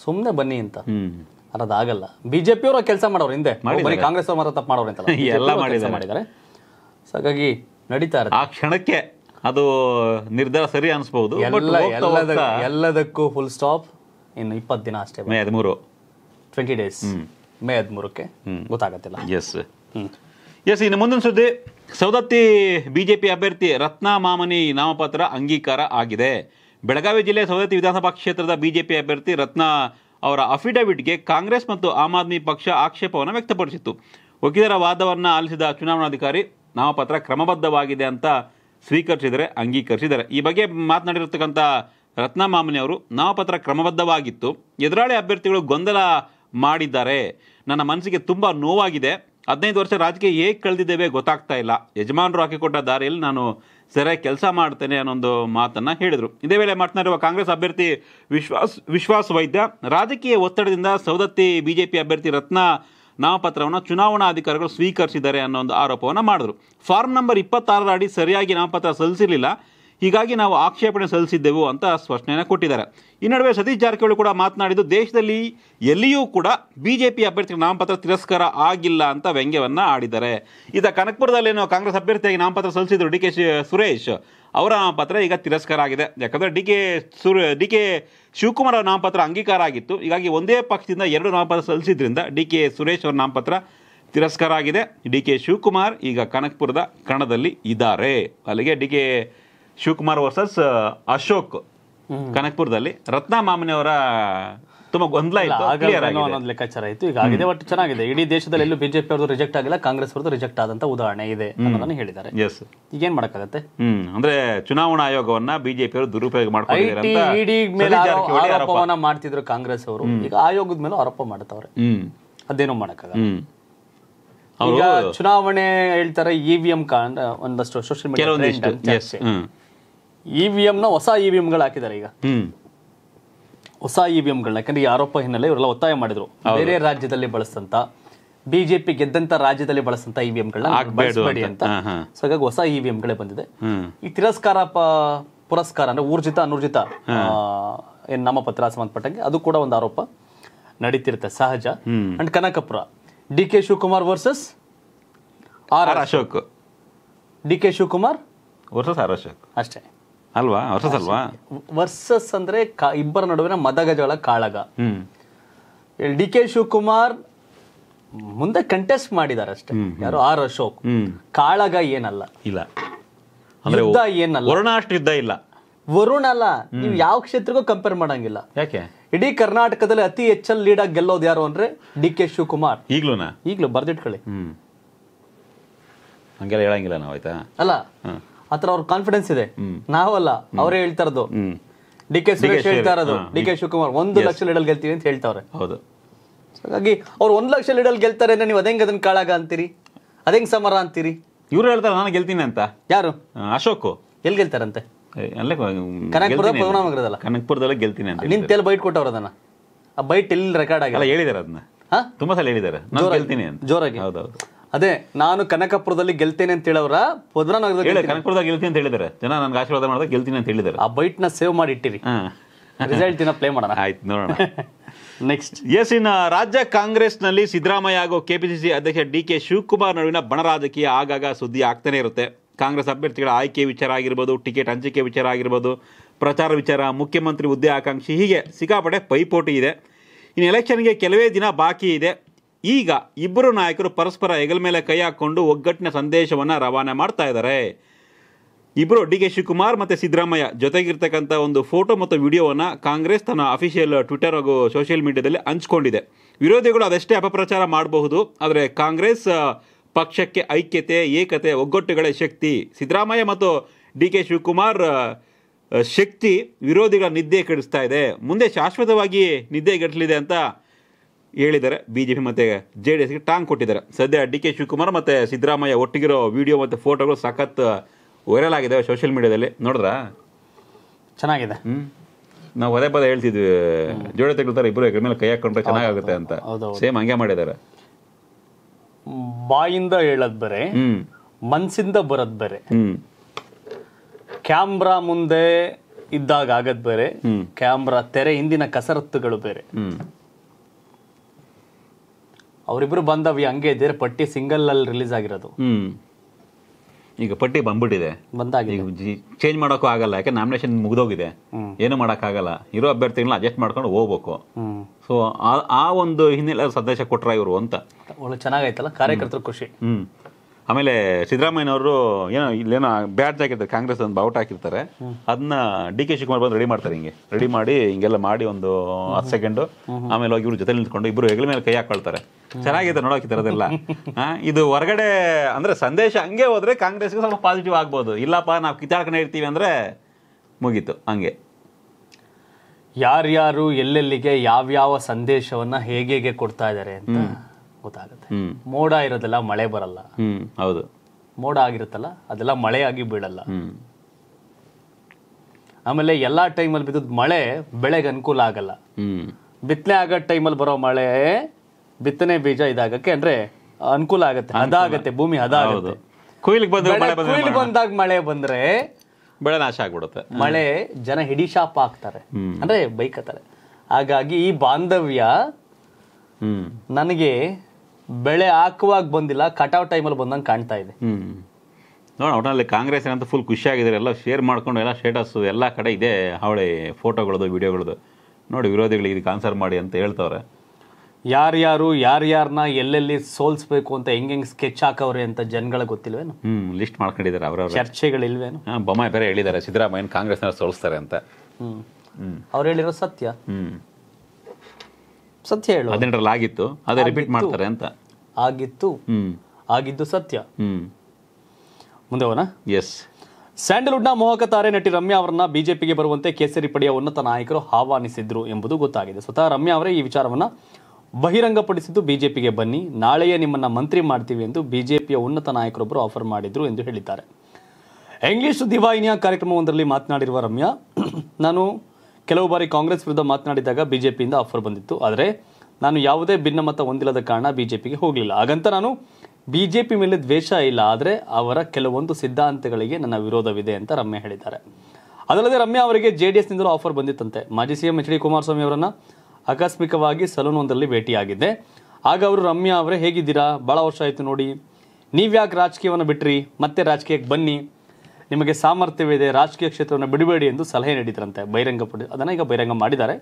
ಸುಮ್ಮನೆ ಬನ್ನಿ ಅಂತ ಬಿಜೆಪಿ ಅವರ ಕೆಲಸ ಮಾಡೋರು ಹಿಂದೆ ಬರೀ ಕಾಂಗ್ರೆಸ್ ಅವರು ಮಾತ್ರ ತಪ್ಪು ಮಾಡೋರು ಅಂತ ಎಲ್ಲ ಮಾಡಿದ್ದಾರೆ ಮಾಡಿದಾರೆ ಹಾಗಾಗಿ ನಡೀತಾ ಇರುತ್ತೆ ಆ ಕ್ಷಣಕ್ಕೆ ಅದು ನಿರ್ಧಾರ ಸರಿ ಅನಿಸ್ಬಹುದು ಎಲ್ಲದಕ್ಕೂ ಫುಲ್ ಸ್ಟಾಪ್ ಇನ್ನು ಇಪ್ಪತ್ತು ದಿನ ಅಷ್ಟೇ ಮೇ ಹದಿಮೂರು ಟ್ವೆಂಟಿ ಡೇಸ್ ಮೇ ಹದಿಮೂರಕ್ಕೆ ಗೊತ್ತಾಗತ್ತಿಲ್ಲ ಎಸ್ ಎಸ್ ಇನ್ನು ಮುಂದಿನ ಸುದ್ದಿ ಸೌದತ್ತಿ ಬಿಜೆಪಿ ಅಭ್ಯರ್ಥಿ ರತ್ನ ಮಾಮನಿ ನಾಮಪತ್ರ ಅಂಗೀಕಾರ ಆಗಿದೆ ಬೆಳಗಾವಿ ಜಿಲ್ಲೆ ಸವದತ್ತಿ ವಿಧಾನಸಭಾ ಕ್ಷೇತ್ರದ ಬಿಜೆಪಿ ಅಭ್ಯರ್ಥಿ ರತ್ನ ಅವರ ಅಫಿಡವಿಟ್ಗೆ ಕಾಂಗ್ರೆಸ್ ಮತ್ತು ಆಮ್ ಆದ್ಮಿ ಪಕ್ಷ ಆಕ್ಷೇಪವನ್ನು ವ್ಯಕ್ತಪಡಿಸಿತ್ತು ವಕೀಲರ ವಾದವನ್ನು ಆಲಿಸಿದ ಚುನಾವಣಾಧಿಕಾರಿ ನಾಮಪತ್ರ ಕ್ರಮಬದ್ಧವಾಗಿದೆ ಅಂತ ಸ್ವೀಕರಿಸಿದರೆ ಅಂಗೀಕರಿಸಿದ್ದಾರೆ ಈ ಬಗ್ಗೆ ಮಾತನಾಡಿರತಕ್ಕಂಥ ರತ್ನ ಮಾಮನಿ ಅವರು ನಾಮಪತ್ರ ಕ್ರಮಬದ್ಧವಾಗಿತ್ತು ಎದುರಾಳಿ ಅಭ್ಯರ್ಥಿಗಳು ಗೊಂದಲ ಮಾಡಿದ್ದಾರೆ ನನ್ನ ಮನಸ್ಸಿಗೆ ತುಂಬ ನೋವಾಗಿದೆ ಹದಿನೈದು ವರ್ಷ ರಾಜಕೀಯ ಹೇಗೆ ಕಳೆದಿದ್ದೇವೆ ಗೊತ್ತಾಗ್ತಾ ಇಲ್ಲ ಯಜಮಾನರು ಹಾಕಿಕೊಟ್ಟ ದಾರಿಯಲ್ಲಿ ನಾನು ಸರಿಯಾಗಿ ಕೆಲಸ ಮಾಡ್ತೇನೆ ಒಂದು ಮಾತನ್ನು ಹೇಳಿದರು ಇದೇ ವೇಳೆ ಮಾತನಾಡಿರುವ ಕಾಂಗ್ರೆಸ್ ಅಭ್ಯರ್ಥಿ ವಿಶ್ವಾಸ್ ವಿಶ್ವಾಸ್ ವೈದ್ಯ ರಾಜಕೀಯ ಒತ್ತಡದಿಂದ ಸವದತ್ತಿ ಬಿಜೆಪಿ ಅಭ್ಯರ್ಥಿ ರತ್ನ ನಾಮಪತ್ರವನ್ನು ಚುನಾವಣಾ ಅಧಿಕಾರಿಗಳು ಸ್ವೀಕರಿಸಿದ್ದಾರೆ ಅನ್ನೋ ಒಂದು ಆರೋಪವನ್ನು ಮಾಡಿದರು ಫಾರ್ಮ್ ನಂಬರ್ ಇಪ್ಪತ್ತಾರರ ಅಡಿ ಸರಿಯಾಗಿ ನಾಮಪತ್ರ ಸಲ್ಲಿಸಿರಲಿಲ್ಲ ಹೀಗಾಗಿ ನಾವು ಆಕ್ಷೇಪಣೆ ಸಲ್ಲಿಸಿದ್ದೆವು ಅಂತ ಸ್ಪಷ್ಟನೆಯನ್ನು ಕೊಟ್ಟಿದ್ದಾರೆ ಈ ನಡುವೆ ಸತೀಶ್ ಜಾರಕಿಹೊಳಿ ಕೂಡ ಮಾತನಾಡಿದ್ದು ದೇಶದಲ್ಲಿ ಎಲ್ಲಿಯೂ ಕೂಡ ಬಿಜೆಪಿ ಅಭ್ಯರ್ಥಿಗಳ ನಾಮಪತ್ರ ತಿರಸ್ಕಾರ ಆಗಿಲ್ಲ ಅಂತ ವ್ಯಂಗ್ಯವನ್ನು ಆಡಿದ್ದಾರೆ ಈಗ ಕನಕಪುರದಲ್ಲೇನೋ ಕಾಂಗ್ರೆಸ್ ಅಭ್ಯರ್ಥಿಯಾಗಿ ನಾಮಪತ್ರ ಸಲ್ಲಿಸಿದ್ರು ಡಿ ಕೆ ಸುರೇಶ್ ಅವರ ನಾಮಪತ್ರ ಈಗ ತಿರಸ್ಕಾರ ಆಗಿದೆ ಯಾಕಂದರೆ ಡಿ ಕೆ ಸುರ ಡಿ ಕೆ ಶಿವಕುಮಾರ್ ಅವರ ನಾಮಪತ್ರ ಅಂಗೀಕಾರ ಆಗಿತ್ತು ಹೀಗಾಗಿ ಒಂದೇ ಪಕ್ಷದಿಂದ ಎರಡು ನಾಮಪತ್ರ ಸಲ್ಲಿಸಿದ್ರಿಂದ ಡಿ ಕೆ ಸುರೇಶ್ ಅವರ ನಾಮಪತ್ರ ತಿರಸ್ಕಾರ ಆಗಿದೆ ಡಿ ಕೆ ಶಿವಕುಮಾರ್ ಈಗ ಕನಕಪುರದ ಕಣದಲ್ಲಿ ಇದ್ದಾರೆ ಅಲ್ಲಿಗೆ D K Shivakumar versus Ashok ಕನಕ್ಪುರದಲ್ಲಿ ರತ್ನ ಮಾಮನಿ ಅವರ ತುಂಬಾ ಗೊಂದಲ ಅನ್ನೋದು ಲೆಕ್ಕಾಚಾರ ಇತ್ತು ಈಗ ಆಗಿದೆ ಬಟ್ ಚೆನ್ನಾಗಿದೆ ಇಡೀ ದೇಶದಲ್ಲಿ ಎಲ್ಲೂ ಬಿಜೆಪಿ ಅವ್ರದ್ದು ರಿಜೆಕ್ಟ್ ಆಗಿಲ್ಲ ಕಾಂಗ್ರೆಸ್ ಅವ್ರದ್ದು ರಿಜೆಕ್ಟ್ ಆದಂತ ಉದಾಹರಣೆ ಇದೆ ಅನ್ನೋದನ್ನ ಹೇಳಿದ್ದಾರೆ ಈಗ ಏನ್ ಮಾಡಕ್ಕಾಗತ್ತೆ ಅಂದ್ರೆ ಚುನಾವಣಾ ಆಯೋಗವನ್ನ ಬಿಜೆಪಿ ಅವರು ದುರುಪಯೋಗ ಮಾಡ್ಕೊಂಡಿದ್ದಾರೆ ಮಾಡ್ತಿದ್ರು ಕಾಂಗ್ರೆಸ್ ಅವರು ಈಗ ಆಯೋಗದ ಮೇಲೆ ಆರೋಪ ಮಾಡ್ತಾವ್ರೆ ಅದೇನು ಮಾಡಕ್ಕಾಗಲ್ಲ ಚುನಾವಣೆ ಹೇಳ್ತಾರೆ ಇವಿಎಂ e ಒಂದಷ್ಟು ಸೋಷಿಯಲ್ ಮೀಡಿಯಾ ಇ ವಿ ಎಂನ ಹೊಸ ಇ e ವಿ ಎಂಗಳು ಹಾಕಿದ್ದಾರೆ ಈಗ ಹೊಸ ಇ e ವಿ ಎಂಗಳನ್ನ ಯಾಕಂದ್ರೆ ಈ ಆರೋಪ ಹಿನ್ನೆಲೆ ಇವರೆಲ್ಲ ಒತ್ತಾಯ ಮಾಡಿದ್ರು ಬೇರೆ ರಾಜ್ಯದಲ್ಲಿ ಬಳಸಂತ ಬಿಜೆಪಿ ಗೆದ್ದಂತ ರಾಜ್ಯದಲ್ಲಿ ಬಳಸಂತ ಇ e ವಿ ಬಳಸಬೇಡಿ ಅಂತ ಸೊ ಹಾಗಾಗಿ ಹೊಸ ಇ ವಿ ಎಂಗಳೇ ಬಂದಿದೆ ಈ ತಿರಸ್ಕಾರ ಪುರಸ್ಕಾರ ಅಂದ್ರೆ ಊರ್ಜಿತ ಅನೂರ್ಜಿತ ಏನ್ ನಾಮಪತ್ರ ಸಂಬಂಧಪಟ್ಟಂಗೆ ಅದು ಕೂಡ ಒಂದು ಆರೋಪ ನಡೀತಿರುತ್ತೆ ಸಹಜ and Kanakapura D K Shivakumar versus R Ashok D K Shivakumar versus R Ashok ಅಷ್ಟೇ ಅಲ್ವಾ ವರ್ಸಸ್ ಅಲ್ವಾ ವರ್ಸಸ್ ಅಂದ್ರೆ ಇಬ್ಬರ ನಡುವಿನ ಮದಗಜಗಳ ಕಾಳಗ ಡಿ ಕೆ ಶಿವಕುಮಾರ್ ಮುಂದೆ ಕಂಟೆಸ್ಟ್ ಮಾಡಿದಾರೆ ಅಷ್ಟೇ ಯಾರು ಆರ್ ಅಶೋಕ್ ಕಾಳಗ ಏನಲ್ಲ ಇಲ್ಲ ಅಂದ್ರೆ ಯುದ್ಧ ಏನಲ್ಲ ವರುಣ ಅಷ್ಟು ಯುದ್ಧ ಇಲ್ಲ ವರುಣ ಅಲ್ಲ ನೀವು ಯಾವ ಕ್ಷೇತ್ರಕ್ಕೂ ಕಂಪೇರ್ ಮಾಡಂಗಿಲ್ಲ ಯಾಕೆ ಇಡೀ ಕರ್ನಾಟಕದಲ್ಲಿ ಅತಿ ಹೆಚ್ಚಲ್ ಆಗಿ ಗೆಲ್ಲೋದು ಯಾರು ಅಂದ್ರೆ ಡಿ ಕೆ ಶಿವಕುಮಾರ್ ಈಗ್ಲೂ ಈಗ್ಲೂ ಬರ್ದಿಟ್ಕೊಳ್ಳಿ ಹಂಗೆಲ್ಲ ಹೇಳಂಗಿಲ್ಲ ನಾವು ಆಯ್ತಾ ಅಲ್ಲ ಹತ್ರ ಅವ್ರ ಕಾನ್ಫಿಡೆನ್ಸ್ ಇದೆ ನಾವಲ್ಲ ಅವರೇ ಹೇಳ್ತಾರದು ಡಿ ಕೆ ಸುರೇಶ್ ಹೇಳ್ತಾ ಇರೋದು ಡಿ ಕೆ ಶಿವಕುಮಾರ್ ಒಂದು ಲಕ್ಷ ಲೀಡಲ್ ಗೆಲ್ತೀವಿ ಅಂತ ಹೇಳ್ತಾವ್ರೆ ಹೌದು ಹಾಗಾಗಿ ಅವ್ರು ಒಂದು ಲಕ್ಷ ಲೀಡಲ್ ಗೆಲ್ತಾರೆ ನೀವು ಅದೇ ಅದನ್ನ ಕಾಳಾಗ ಅಂತೀರಿ ಅದೇಂಗ್ ಸಮರ ಅಂತೀರಿ ಇವ್ರು ಹೇಳ್ತಾರೆ ನಾನು ಗೆಲ್ತೀನಿ ಅಂತ ಯಾರು ಅಶೋಕ್ ಎಲ್ಲಿ ಗೆಲ್ತಾರಂತೆ ಅಲ್ಲೇ ಕನಕಪುರ ಪವನಾಮಗ್ರದಲ್ಲ ಗೆಲ್ತೀನಿ ಅಂತ ನಿನ್ ತಲೆ ಬೈಟ್ ಕೊಟ್ಟವ್ರು ಅದನ್ನ ಆ ಬೈಟ್ ಎಲ್ಲಿ ರೆಕಾರ್ಡ್ ಆಗಿಲ್ಲ ಹೇಳಿದಾರೆ ಅದನ್ನ ತುಂಬಾ ಸಲ ಹೇಳಿದ್ದಾರೆ ನಾನು ಗೆಲ್ತೀನಿ ಅಂತ ಜೋರಾಗಿ ಹೌದೌದು ಅದೇ ನಾನು ಕನಕಪುರದಲ್ಲಿ ಗೆಲ್ತೇನೆ ಅಂತ ಹೇಳವ್ರ ಹೇಳಿ ಕನಕಪುರದಾಗ ಗೆಲ್ತೀನಿ ಅಂತ ಹೇಳಿದಾರೆ ಜನ ನನ್ಗೆ ಆಶೀರ್ವಾದ ಮಾಡಿದಾಗ ಗೆಲ್ತೀನಿ ಅಂತ ಹೇಳಿದಾರೆ ಆ ಬೈಟ್ ನ ಸೇವ್ ಮಾಡಿ ಇಟ್ಟಿರಿ ರಿಸಲ್ಟ್ ಪ್ಲೇ ಮಾಡೋಣ ಆಯ್ತು ನೋಡೋಣ ನೆಕ್ಸ್ಟ್ ಎಸ್ ಇನ್ ರಾಜ್ಯ ಕಾಂಗ್ರೆಸ್ನಲ್ಲಿ ಸಿದ್ದರಾಮಯ್ಯ ಹಾಗೂ ಕೆಪಿಸಿಸಿ ಅಧ್ಯಕ್ಷ ಡಿ ಕೆ ಶಿವಕುಮಾರ್ ನಡುವಿನ ಬಣರಾಜಕೀಯ ಆಗಾಗ ಸುದ್ದಿ ಆಗ್ತಾನೆ ಇರುತ್ತೆ ಕಾಂಗ್ರೆಸ್ ಅಭ್ಯರ್ಥಿಗಳ ಆಯ್ಕೆ ವಿಚಾರ ಆಗಿರ್ಬೋದು ಟಿಕೆಟ್ ಹಂಚಿಕೆ ವಿಚಾರ ಆಗಿರ್ಬೋದು ಪ್ರಚಾರ ವಿಚಾರ ಮುಖ್ಯಮಂತ್ರಿ ಹುದ್ದೆ ಆಕಾಂಕ್ಷಿ ಹೀಗೆ ಸಿಕ್ಕಾಪಟ್ಟೆ ಪೈಪೋಟಿ ಇದೆ ಇನ್ನು ಎಲೆಕ್ಷನ್ಗೆ ಕೆಲವೇ ದಿನ ಬಾಕಿ ಇದೆ ಈಗ ಇಬ್ಬರು ನಾಯಕರು ಪರಸ್ಪರ ಹೆಗಲ ಮೇಲೆ ಕೈ ಹಾಕ್ಕೊಂಡು ಒಗ್ಗಟ್ಟಿನ ಸಂದೇಶವನ್ನು ರವಾನೆ ಮಾಡ್ತಾ ಇದ್ದಾರೆ ಇಬ್ಬರು ಡಿ ಕೆ ಶಿವಕುಮಾರ್ ಮತ್ತು ಸಿದ್ದರಾಮಯ್ಯ ಜೊತೆಗಿರ್ತಕ್ಕಂಥ ಒಂದು ಫೋಟೋ ಮತ್ತು ವಿಡಿಯೋವನ್ನು ಕಾಂಗ್ರೆಸ್ ತನ್ನ ಅಫಿಷಿಯಲ್ ಟ್ವಿಟರ್ ಹಾಗೂ ಸೋಷಿಯಲ್ ಮೀಡಿಯಾದಲ್ಲಿ ಹಂಚ್ಕೊಂಡಿದೆ ವಿರೋಧಿಗಳು ಅದಷ್ಟೇ ಅಪಪ್ರಚಾರ ಮಾಡಬಹುದು ಆದರೆ ಕಾಂಗ್ರೆಸ್ ಪಕ್ಷಕ್ಕೆ ಐಕ್ಯತೆ ಏಕತೆ ಒಗ್ಗಟ್ಟುಗಳೇ ಶಕ್ತಿ ಸಿದ್ದರಾಮಯ್ಯ ಮತ್ತು ಡಿ ಕೆ ಶಿವಕುಮಾರ್ ಶಕ್ತಿ ವಿರೋಧಿಗಳ ನಿದ್ದೆ ಕೆಡಿಸ್ತಾ ಇದೆ ಮುಂದೆ ಶಾಶ್ವತವಾಗಿ ನಿದ್ದೆಗೆಡಲಿದೆ ಅಂತ ಹೇಳಿದ್ದಾರೆ ಬಿಜೆಪಿ ಮತ್ತೆ ಪಿ ಮತ್ತು ಜೆ ಡಿ ಎಸ್ಗೆ ಟಾಂಗ್ ಕೊಟ್ಟಿದ್ದಾರೆ ಸದ್ಯ ಡಿ ಕೆ ಶಿವಕುಮಾರ್ ಮತ್ತೆ ಸಿದ್ದರಾಮಯ್ಯ ಒಟ್ಟಿಗಿರೋ ವಿಡಿಯೋ ಮತ್ತೆ ಫೋಟೋಗಳು ಸಖತ್ ವೈರಲ್ ಆಗಿದೆ ಸೋಷಿಯಲ್ ಮೀಡಿಯಾದಲ್ಲಿ ನೋಡಿದ್ರ ಚೆನ್ನಾಗಿದೆ ಹ್ಞೂ ನಾವು ಪದೇ ಪದೇ ಹೇಳ್ತಿದ್ವಿ ಜೋಡೆ ತೆಗಿತಾರೆ ಇಬ್ಬರು ಎಕ್ರ ಮೇಲೆ ಕೈ ಹಾಕೊಂಡ್ರೆ ಚೆನ್ನಾಗುತ್ತೆ ಅಂತ ಸೇಮ್ ಹಂಗೆ ಮಾಡಿದ್ದಾರೆ ಬಾಯಿಂದ ಹೇಳೋದು ಬೇರೆ ಮನ್ಸಿಂದ ಬರೋದು ಬೇರೆ ಕ್ಯಾಮ್ರಾ ಮುಂದೆ ಇದ್ದಾಗ ಆಗದ್ ಬೇರೆ ಕ್ಯಾಮ್ರಾ ತೆರೆ ಹಿಂದಿನ ಕಸರತ್ತುಗಳು ಬೇರೆ ಅವರಿಬ್ರು ಬಂದವಿ ಹಂಗೆ ಇದ್ದರೆ ಪಟ್ಟಿ ಸಿಂಗಲ್ ಅಲ್ಲಿ ರಿಲೀಸ್ ಆಗಿರೋದು ಹ್ಮ್ ಈಗ ಪಟ್ಟಿ ಬಂದ್ಬಿಟ್ಟಿದೆ ಚೇಂಜ್ ಮಾಡೋಕು ಆಗಲ್ಲ ಯಾಕೆ ನಾಮಿನೇಷನ್ ಮುಗ್ದೋಗಿದೆ ಏನು ಆಗಲ್ಲ ಇರೋ ಅಭ್ಯರ್ಥಿಗಳನ್ನ ಅಡ್ಜಸ್ಟ್ ಮಾಡ್ಕೊಂಡು ಹೋಗ್ಬೇಕು ಸೊ ಆ ಒಂದು ಹಿನ್ನೆಲೆ ಸಂದೇಶ ಕೊಟ್ರ ಇವರು ಅಂತ ಒಳ್ಳೆ ಚೆನ್ನಾಗೈತಲ್ಲ ಕಾರ್ಯಕರ್ತರು ಖುಷಿ ಹ್ಮ್ ಆಮೇಲೆ ಅವರು ಏನೋ ಇಲ್ಲೇನೋ ಬ್ಯಾಡ್ಜ್ ಹಾಕಿರ್ತಾರೆ ಕಾಂಗ್ರೆಸ್ ಒಂದು ಬೌಟ್ ಹಾಕಿರ್ತಾರೆ ಅದನ್ನ ಡಿ ಕೆ ಶಿವಕುಮಾರ್ ಬಂದು ರೆಡಿ ಮಾಡ್ತಾರೆ ಹಿಂಗೆ ರೆಡಿ ಮಾಡಿ ಹಿಂಗೆಲ್ಲ ಮಾಡಿ ಒಂದು ಹತ್ತು ಸೆಕೆಂಡು ಆಮೇಲೆ ಹೋಗಿ ಇವರು ಜೊತೆ ನಿಂತ್ಕೊಂಡು ಇಬ್ಬರು ಹೆಗಲ ಮೇಲೆ ಕೈ ಹಾಕೊಳ್ತಾರೆ ಚೆನ್ನಾಗಿದೆ ನೋಡೋಕೆ ತರದೆಲ್ಲ ಇದು ಹೊರಗಡೆ ಅಂದ್ರೆ ಸಂದೇಶ ಹಂಗೆ ಹೋದ್ರೆ ಕಾಂಗ್ರೆಸ್ಗೆ ಸ್ವಲ್ಪ ಪಾಸಿಟಿವ್ ಆಗ್ಬೋದು ಇಲ್ಲಪ್ಪ ನಾವು ಕಿತ್ತಾಡ್ಕೊಂಡು ಇರ್ತೀವಿ ಅಂದರೆ ಮುಗೀತು ಹಂಗೆ ಯಾರ್ಯಾರು ಎಲ್ಲೆಲ್ಲಿಗೆ ಯಾವ್ಯಾವ ಸಂದೇಶವನ್ನ ಹೇಗೆ ಹೇಗೆ ಕೊಡ್ತಾ ಇದ್ದಾರೆ ಅಂತ ಗೊತ್ತಾಗುತ್ತೆ ಮೋಡ ಇರೋದೆಲ್ಲ ಮಳೆ ಬರಲ್ಲ ಹೌದು ಮೋಡ ಆಗಿರುತ್ತಲ್ಲ ಅದೆಲ್ಲ ಮಳೆ ಆಗಿ ಬೀಳಲ್ಲ ಆಮೇಲೆ ಎಲ್ಲ ಟೈಮಲ್ಲಿ ಬಿದ್ದ ಮಳೆ ಬೆಳೆಗೆ ಅನುಕೂಲ ಆಗಲ್ಲ ಬಿತ್ತನೆ ಆಗೋ ಟೈಮಲ್ಲಿ ಬರೋ ಮಳೆ ಬಿತ್ತನೆ ಬೀಜ ಇದಾಗಕ್ಕೆ ಅಂದ್ರೆ ಅನುಕೂಲ ಆಗುತ್ತೆ ಅದಾಗತ್ತೆ ಭೂಮಿ ಹದ ಕೊಯ್ಲಿಗೆ ಬಂದ್ರೆ ಬಂದಾಗ ಮಳೆ ಬಂದ್ರೆ ಬೆಳೆ ನಾಶ ಆಗ್ಬಿಡುತ್ತೆ ಮಳೆ ಜನ ಹಿಡಿ ಶಾಪ್ ಹಾಕ್ತಾರೆ ಅಂದ್ರೆ ಹತ್ತಾರೆ ಹಾಗಾಗಿ ಈ ಬಾಂಧವ್ಯ ನನಗೆ ಬೆಳೆ ಹಾಕುವಾಗ ಬಂದಿಲ್ಲ ಕಟಾವ್ ಟೈಮಲ್ಲಿ ಬಂದಂಗೆ ಕಾಣ್ತಾ ಇದೆ ನೋಡ ಒಟ್ಟಿನಲ್ಲಿ ಕಾಂಗ್ರೆಸ್ ಏನಂತ ಫುಲ್ ಖುಷಿಯಾಗಿದ್ದಾರೆ ಎಲ್ಲ ಶೇರ್ ಮಾಡ್ಕೊಂಡು ಎಲ್ಲ ಸ್ಟೇಟಸ್ಸು ಎಲ್ಲ ಕಡೆ ಇದೆ ಅವಳಿ ಫೋಟೋಗಳದು ವಿಡಿಯೋಗಳದು ನೋಡಿ ವಿರೋಧಿಗಳಿಗೆ ಇದಕ್ಕೆ ಕಾನ್ಸರ್ ಮಾಡಿ ಅಂತ ಹೇಳ್ತವ್ರೆ ಯಾರ್ಯಾರು ಯಾರ್ಯಾರನ್ನ ಎಲ್ಲೆಲ್ಲಿ ಸೋಲ್ಸ್ಬೇಕು ಅಂತ ಹೆಂಗ್ ಹೆಂಗ್ ಸ್ಕೆಚ್ ಹಾಕವ್ರೆ ಅಂತ ಜನಗಳ ಗೊತ್ತಿಲ್ವೇನು ಹ್ಮ್ ಲಿಸ್ಟ್ ಮಾಡ್ಕೊಂಡಿದ್ದಾರೆ ಅವರ ಚರ್ಚೆಗಳಿಲ್ವೇನು ಬೊಮ್ಮಾಯಿ ಬೇರೆ ಹೇಳಿದ್ದಾರೆ ಕಾಂಗ್ರೆಸ್ ನ ಸೋಲಿಸ್ತಾರೆ ಅಂತ ಅವ್ರು ಹೇಳಿರೋ ಸತ್ಯ ಹ್ಮ್ ಸತ್ಯ ಹೇಳು ಹದಿನೆಂಟರಲ್ಲಿ ಆಗಿತ್ತು ಅದೇ ರಿಪೀಟ್ ಮಾಡ್ತಾರೆ ಅಂತ ಆಗಿತ್ತು ಆಗಿದ್ದು ಸತ್ಯ ಹ್ಮ್ ಮುಂದೆ ಹೋಗೋಣ ಎಸ್ ಸ್ಯಾಂಡಲ್ವುಡ್ನ ಮೋಹಕ ತಾರೆ ನಟಿ ರಮ್ಯಾ ಅವರನ್ನ ಬಿಜೆಪಿಗೆ ಬರುವಂತೆ ಕೇಸರಿ ಪಡೆಯ ಉನ್ನತ ನಾಯಕರು ಆಹ್ವಾನಿಸಿದ್ರು ಎಂಬುದು ಗೊತ್ತಾಗಿದೆ ಸ್ವತಃ ರಮ್ಯಾ ಅವರೇ ಈ ವಿಚಾರವನ್ನ ಬಹಿರಂಗಪಡಿಸಿದ್ದು ಬಿಜೆಪಿಗೆ ಬನ್ನಿ ನಾಳೆಯೇ ನಿಮ್ಮನ್ನು ಮಂತ್ರಿ ಮಾಡ್ತೀವಿ ಎಂದು ಬಿಜೆಪಿಯ ಉನ್ನತ ನಾಯಕರೊಬ್ಬರು ಆಫರ್ ಮಾಡಿದರು ಎಂದು ಹೇಳಿದ್ದಾರೆ ಇಂಗ್ಲಿಷ್ ದಿವಾಹಿನಿಯ ಕಾರ್ಯಕ್ರಮವೊಂದರಲ್ಲಿ ಮಾತನಾಡಿರುವ ರಮ್ಯಾ ನಾನು ಕೆಲವು ಬಾರಿ ಕಾಂಗ್ರೆಸ್ ವಿರುದ್ಧ ಮಾತನಾಡಿದಾಗ ಬಿಜೆಪಿಯಿಂದ ಆಫರ್ ಬಂದಿತ್ತು ಆದರೆ ನಾನು ಯಾವುದೇ ಭಿನ್ನಮತ ಹೊಂದಿಲ್ಲದ ಕಾರಣ ಬಿಜೆಪಿಗೆ ಹೋಗಲಿಲ್ಲ ಹಾಗಂತ ನಾನು ಬಿಜೆಪಿ ಮೇಲೆ ದ್ವೇಷ ಇಲ್ಲ ಆದರೆ ಅವರ ಕೆಲವೊಂದು ಸಿದ್ಧಾಂತಗಳಿಗೆ ನನ್ನ ವಿರೋಧವಿದೆ ಅಂತ ರಮ್ಯಾ ಹೇಳಿದ್ದಾರೆ ಅದಲ್ಲದೆ ರಮ್ಯಾ ಅವರಿಗೆ ಜೆ ಡಿ ಎಸ್ನಿಂದಲೂ ಆಫರ್ ಬಂದಿತ್ತಂತೆ ಮಾಜಿ ಸಿಎಂ ಎಚ್ ಡಿ ಕುಮಾರಸ್ವಾಮಿ ಅವರನ್ನು ಆಕಸ್ಮಿಕವಾಗಿ ಒಂದರಲ್ಲಿ ಭೇಟಿಯಾಗಿದ್ದೆ ಆಗ ಅವರು ರಮ್ಯಾ ಅವರೇ ಹೇಗಿದ್ದೀರಾ ಭಾಳ ವರ್ಷ ಆಯಿತು ನೋಡಿ ನೀವ್ಯಾಕೆ ರಾಜಕೀಯವನ್ನು ಬಿಟ್ರಿ ಮತ್ತೆ ರಾಜಕೀಯಕ್ಕೆ ಬನ್ನಿ ನಿಮಗೆ ಸಾಮರ್ಥ್ಯವಿದೆ ರಾಜಕೀಯ ಕ್ಷೇತ್ರವನ್ನು ಬಿಡಬೇಡಿ ಎಂದು ಸಲಹೆ ನೀಡಿದ್ರಂತೆ ಬಹಿರಂಗಪಡಿ ಅದನ್ನು ಈಗ ಬಹಿರಂಗ ಮಾಡಿದ್ದಾರೆ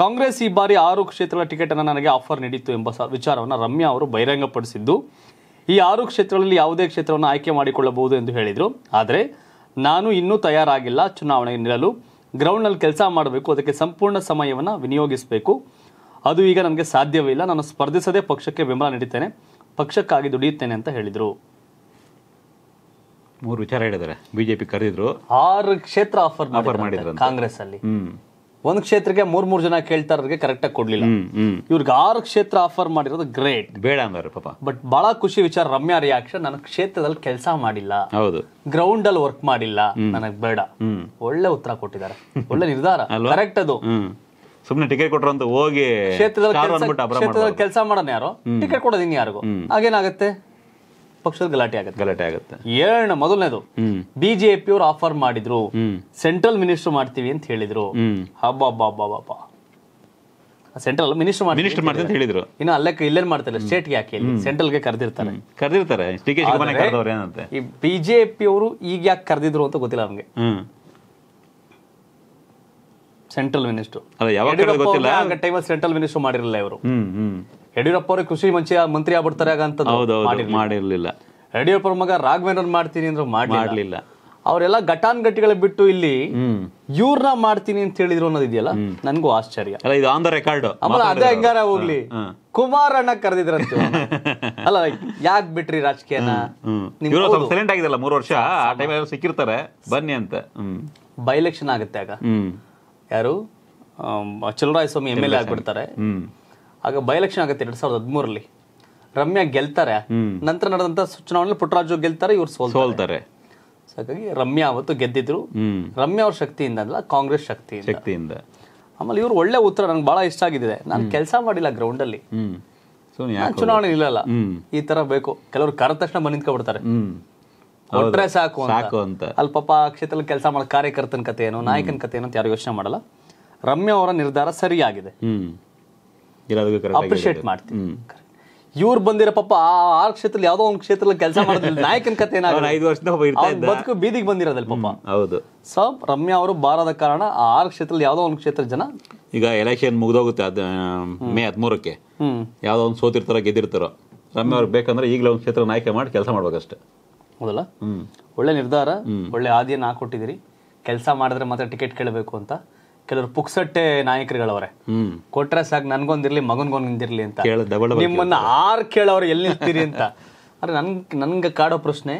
ಕಾಂಗ್ರೆಸ್ ಈ ಬಾರಿ ಆರು ಕ್ಷೇತ್ರಗಳ ಟಿಕೆಟನ್ನು ನನಗೆ ಆಫರ್ ನೀಡಿತ್ತು ಎಂಬ ವಿಚಾರವನ್ನು ರಮ್ಯಾ ಅವರು ಬಹಿರಂಗಪಡಿಸಿದ್ದು ಈ ಆರು ಕ್ಷೇತ್ರಗಳಲ್ಲಿ ಯಾವುದೇ ಕ್ಷೇತ್ರವನ್ನು ಆಯ್ಕೆ ಮಾಡಿಕೊಳ್ಳಬಹುದು ಎಂದು ಹೇಳಿದರು ಆದರೆ ನಾನು ಇನ್ನೂ ತಯಾರಾಗಿಲ್ಲ ಚುನಾವಣೆಗೆ ನಿಲ್ಲಲು ಗ್ರೌಂಡ್ನಲ್ಲಿ ಕೆಲಸ ಮಾಡಬೇಕು ಅದಕ್ಕೆ ಸಂಪೂರ್ಣ ಸಮಯವನ್ನು ವಿನಿಯೋಗಿಸಬೇಕು ಅದು ಈಗ ನನಗೆ ಸಾಧ್ಯವಿಲ್ಲ ನಾನು ಸ್ಪರ್ಧಿಸದೆ ಪಕ್ಷಕ್ಕೆ ಬೆಂಬಲ ನೀಡುತ್ತೇನೆ ಪಕ್ಷಕ್ಕಾಗಿ ದುಡಿಯುತ್ತೇನೆ ಅಂತ ಹೇಳಿದರು ಮೂರು ವಿಚಾರ ಹೇಳಿದ್ದಾರೆ ಬಿಜೆಪಿ ಕರೆದಿದ್ರು ಆರು ಕ್ಷೇತ್ರ ಆಫರ್ ಆಫರ್ ಮಾಡಿದ್ರು ಕಾಂಗ್ರೆಸ್ ಅಲ್ಲಿ ಒಂದ್ ಕ್ಷೇತ್ರಕ್ಕೆ ಮೂರ್ ಮೂರ್ ಜನ ಕರೆಕ್ಟ್ ಆಗಿ ಕೊಡ್ಲಿಲ್ಲ ಇವ್ರಿಗೆ ಆರು ಕ್ಷೇತ್ರ ಆಫರ್ ಮಾಡಿರೋದು ಗ್ರೇಟ್ ಬೇಡ ಅಂದ್ರೆ ಪಾಪ ಬಟ್ ಬಹಳ ಖುಷಿ ವಿಚಾರ ರಮ್ಯಾ ರಿಯಾಕ್ಷನ್ ನನ್ ಕ್ಷೇತ್ರದಲ್ಲಿ ಕೆಲಸ ಮಾಡಿಲ್ಲ ಹೌದು ಗ್ರೌಂಡ್ ಅಲ್ಲಿ ವರ್ಕ್ ಮಾಡಿಲ್ಲ ನನಗ್ ಬೇಡ ಒಳ್ಳೆ ಉತ್ತರ ಕೊಟ್ಟಿದ್ದಾರೆ ಒಳ್ಳೆ ನಿರ್ಧಾರ ಕರೆಕ್ಟ್ ಅದು ಸುಮ್ನೆ ಟಿಕೆಟ್ ಕೊಟ್ಟರು ಹೋಗಿ ಕ್ಷೇತ್ರದಲ್ಲಿ ಕೆಲಸ ಮಾಡೋಣ ಯಾರು ಟಿಕೆಟ್ ಕೊಡೋದಿನ್ ಯಾರಿಗೂ ಹಾಗೇನಾಗತ್ತೆ ಪಕ್ಷದ ಗಲಾಟೆ ಆಗುತ್ತೆ ಗಲಾಟೆ ಆಗುತ್ತೆ ಏಳ್ ಮೊದಲನೇದು ಬಿಜೆಪಿ ಅವರು ಆಫರ್ ಮಾಡಿದ್ರು ಸೆಂಟ್ರಲ್ ಮಿನಿಸ್ಟರ್ ಮಾಡ್ತೀವಿ ಅಂತ ಹೇಳಿದ್ರು ಹಬ್ಬ ಹಬ್ಬ ಸೆಂಟ್ರಲ್ ಮಿನಿಸ್ಟರ್ ಮಿನಿಸ್ಟರ್ ಮಾಡ್ತಾರೆ ಅಂತ ಹೇಳಿದ್ರು ಇನ್ನು ಅಲ್ಲೇ ಇಲ್ಲೇನ್ ಮಾಡ್ತಾರೆ ಸ್ಟೇಟ್ ಗೆ ಯಾಕೆ ಸೆಂಟ್ರಲ್ ಗೆ ಕರೆದಿರ್ತಾರೆ ಕರೆದಿರ್ತಾರೆ ಬಿಜೆಪಿ ಅವರು ಈಗ ಯಾಕೆ ಕರೆದಿದ್ರು ಅಂತ ಗೊತ್ತಿಲ್ಲ ನಮ್ಗೆ ಸೆಂಟ್ರಲ್ ಮಿನಿಸ್ಟರ್ ಯಾವಾಗ ಗೊತ್ತಿಲ್ಲ ಟೈಮಲ್ಲಿ ಸೆಂಟ್ರಲ್ ಮಿನಿಸ್ಟರ್ ಮಾಡಿರಲಿಲ್ಲ ಇವರು ಯಡಿಯೂರಪ್ಪ ಅವರು ಕೃಷಿ ಮಂಚಿಯ ಮಂತ್ರಿ ಆಗ್ಬಿಡ್ತಾರೆ ಮಾಡಿರಲಿಲ್ಲ ಯಡಿಯೂರಪ್ಪ ಮಗ ರಾಘವೇಂದ್ರ ಮಾಡ್ತೀನಿ ಅಂದ್ರೆ ಮಾಡಲಿಲ್ಲ ಅವರೆಲ್ಲ ಗಟ್ಟಿಗಳ ಬಿಟ್ಟು ಇಲ್ಲಿ ಇವ್ರನ್ನ ಮಾಡ್ತೀನಿ ಅಂತ ಹೇಳಿದ್ರು ಅನ್ನೋದಿದೆಯಲ್ಲ ನನ್ಗೂ ಆಶ್ಚರ್ಯ ಇದು ಆನ್ ದ ರೆಕಾರ್ಡ್ ಆಮೇಲೆ ಅದೇ ಹೆಂಗಾರ ಹೋಗ್ಲಿ ಕುಮಾರಣ್ಣ ಕರೆದಿದ್ರಂತೆ ಅಲ್ಲ ಯಾಕ್ ಬಿಟ್ರಿ ರಾಜಕೀಯನ ಸೈಲೆಂಟ್ ಆಗಿದಲ್ಲ ಮೂರು ವರ್ಷ ಆ ಟೈಮಲ್ಲಿ ಸಿಕ್ಕಿರ್ತಾರೆ ಬನ್ನಿ ಅಂತ ಬೈ ಎಲೆಕ್ಷನ್ ಆಗುತ್ತೆ ಆಗ ಯಾರು ಸ್ವಾಮಿ ಎಮ್ ಎಲ್ ಎ ಆಗ್ಬಿಡ್ತಾರೆ ಆಗ ಬೈ ಎಲೆಕ್ಷನ್ ಆಗುತ್ತೆ ಎರಡ್ ಸಾವಿರದ ಹದಿಮೂರಲ್ಲಿ ರಮ್ಯಾ ಗೆಲ್ತಾರೆ ನಂತರ ನಡೆದಂತ ಚುನಾವಣೆ ಪುಟ್ಟರಾಜು ಗೆಲ್ತಾರೆ ಇವ್ರು ಸೋಲ್ತಾರೆ ಹಾಗಾಗಿ ರಮ್ಯಾ ಅವತ್ತು ಗೆದ್ದಿದ್ರು ರಮ್ಯಾ ಅವ್ರ ಶಕ್ತಿಯಿಂದ ಅಲ್ಲ ಕಾಂಗ್ರೆಸ್ ಶಕ್ತಿ ಶಕ್ತಿಯಿಂದ ಆಮೇಲೆ ಇವ್ರು ಒಳ್ಳೆ ಉತ್ತರ ನಂಗೆ ಬಹಳ ಇಷ್ಟ ಆಗಿದೆ ನಾನು ಕೆಲಸ ಮಾಡಿಲ್ಲ ಗ್ರೌಂಡ್ ಅಲ್ಲಿ ಚುನಾವಣೆ ಇಲ್ಲಲ್ಲ ಈ ತರ ಬೇಕು ಕೆಲವರು ಕರೆದ ತಕ್ಷಣ ಬಂದ್ಕೊಬಿಡ್ತಾರೆ ಕೊಟ್ರೆ ಸಾಕು ಸಾಕು ಅಂತ ಅಲ್ಲಿ ಪಾಪ ಕ್ಷೇತ್ರದಲ್ಲಿ ಕೆಲಸ ಮಾಡೋ ಕಾರ್ಯಕರ್ತನ ಕತೆ ಏನು ನಾಯಕನ ಕತೆ ಏನು ಅಂತ ಯಾರು ಯೋಚನೆ ಮಾಡಲ್ಲ ರಮ್ಯ ಅವರ ನಿರ್ಧಾರ ಸರಿಯಾಗಿದೆ ಅಪ್ರಿಶಿಯೇಟ್ ಮಾಡ್ತೀನಿ ಇವ್ರು ಬಂದಿರೋ ಪಾಪ ಆ ಕ್ಷೇತ್ರದಲ್ಲಿ ಯಾವ್ದೋ ಒಂದು ಕ್ಷೇತ್ರದಲ್ಲಿ ಕೆಲಸ ಮಾಡೋದಿಲ್ಲ ನಾಯಕನ ಕತೆ ಐದು ಬದುಕು ಬೀದಿಗೆ ಬಂದಿರೋದಲ್ಲ ಪಾಪ ಹೌದು ಸೊ ರಮ್ಯ ಅವರು ಬಾರದ ಕಾರಣ ಆ ಕ್ಷೇತ್ರದಲ್ಲಿ ಯಾವ್ದೋ ಒಂದು ಕ್ಷೇತ್ರ ಜನ ಈಗ ಎಲೆಕ್ಷನ್ ಮುಗ್ದೋಗುತ್ತೆ ಅದ್ ಮೇ ಹದಿಮೂರಕ್ಕೆ ಯಾವ್ದೋ ಒಂದು ಸೋತಿರ್ತಾರೋ ಗೆದ್ದಿರ್ತಾರೋ ರಮ್ಯ ಅವ್ರಿಗೆ ಬೇಕಂದ್ರೆ ಈಗಲೇ ಒಂದು ಕ್ಷೇತ್ರ ನಾಯಕ ಮಾಡಿ ಕೆಲಸ ಮಾಡ್ಬೇಕಷ್ಟೇ ಹೌದಲ್ಲ ಒಳ್ಳೆ ನಿರ್ಧಾರ ಒಳ್ಳೆ ನಾ ಕೊಟ್ಟಿದಿರಿ ಕೆಲಸ ಮಾಡಿದ್ರೆ ಮಾತ್ರ ಟಿಕೆಟ್ ಕೇಳಬೇಕು ಅಂತ ಕೆಲವರು ಪುಕ್ಸಟ್ಟೆ ನಾಯಕರುಗಳವ್ರೆ ಕೊಟ್ರೆ ಸಾಕು ನನ್ಗೊಂದಿರ್ಲಿ ಮಗನ್ಗೊಂದಿರ್ಲಿ ಅಂತ ನಿಮ್ಮನ್ನ ಆರು ಕೇಳೋರು ಎಲ್ಲಿ ನಿಲ್ತೀರಿ ಅಂತ ಅಂದ್ರೆ ನನ್ ನನ್ಗೆ ಕಾಡೋ ಪ್ರಶ್ನೆ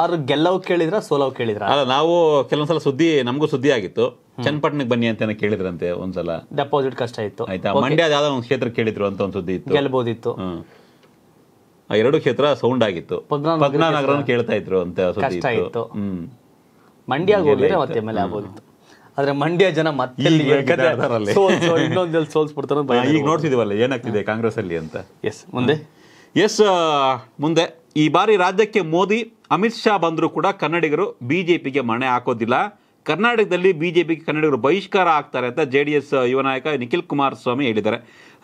ಆರು ಗೆಲ್ಲವ್ ಕೇಳಿದ್ರ ಸೋಲವ್ ಕೇಳಿದ್ರ ಅಲ್ಲ ನಾವು ಕೆಲವೊಂದ್ಸಲ ಸುದ್ದಿ ನಮಗೂ ಸುದ್ದಿ ಆಗಿತ್ತು ಚನ್ನಪಟ್ಟಣಕ್ಕೆ ಬನ್ನಿ ಅಂತ ಕೇಳಿದ್ರಂತೆ ಒಂದ್ಸಲ ಡೆಪಾಸಿಟ್ ಕಷ್ಟ ಇತ್ತು ಆಯ್ತಾ ಮಂಡ್ಯದ ಯಾವ್ದೋ ಒಂದು ಕ್ಷೇತ್ರ ಕೇಳಿದ್ರು ಅಂತ ಒಂದ್ ಸುದ್ದಿ ಇತ್ತು ಎರಡು ಕ್ಷೇತ್ರ ಸೌಂಡ್ ಆಗಿತ್ತು ಕೇಳ್ತಾ ಇದ್ರು ಅಂತ ಇತ್ತು ಮಂಡ್ಯ ಆದ್ರೆ ಮಂಡ್ಯ ಜನ ಮತ್ತೆ ಸೋಲ್ಸ್ಬಿಡ್ತಾರೆ ಈಗ ನೋಡ್ತಿದೀವಲ್ಲ ಏನಾಗ್ತಿದೆ ಕಾಂಗ್ರೆಸ್ ಅಲ್ಲಿ ಅಂತ ಎಸ್ ಮುಂದೆ ಎಸ್ ಮುಂದೆ ಈ ಬಾರಿ ರಾಜ್ಯಕ್ಕೆ ಮೋದಿ ಅಮಿತ್ ಶಾ ಬಂದರೂ ಕೂಡ ಕನ್ನಡಿಗರು ಬಿಜೆಪಿಗೆ ಮಣೆ ಹಾಕೋದಿಲ್ಲ ಕರ್ನಾಟಕದಲ್ಲಿ ಬಿಜೆಪಿಗೆ ಕನ್ನಡಿಗರು ಬಹಿಷ್ಕಾರ ಆಗ್ತಾರೆ ಅಂತ ಜೆ ಡಿ ಎಸ್ ಯುವ ನಾಯಕ ನಿಖಿಲ್ ಕುಮಾರಸ್ವಾಮಿ ಹೇಳಿದ್ದಾರೆ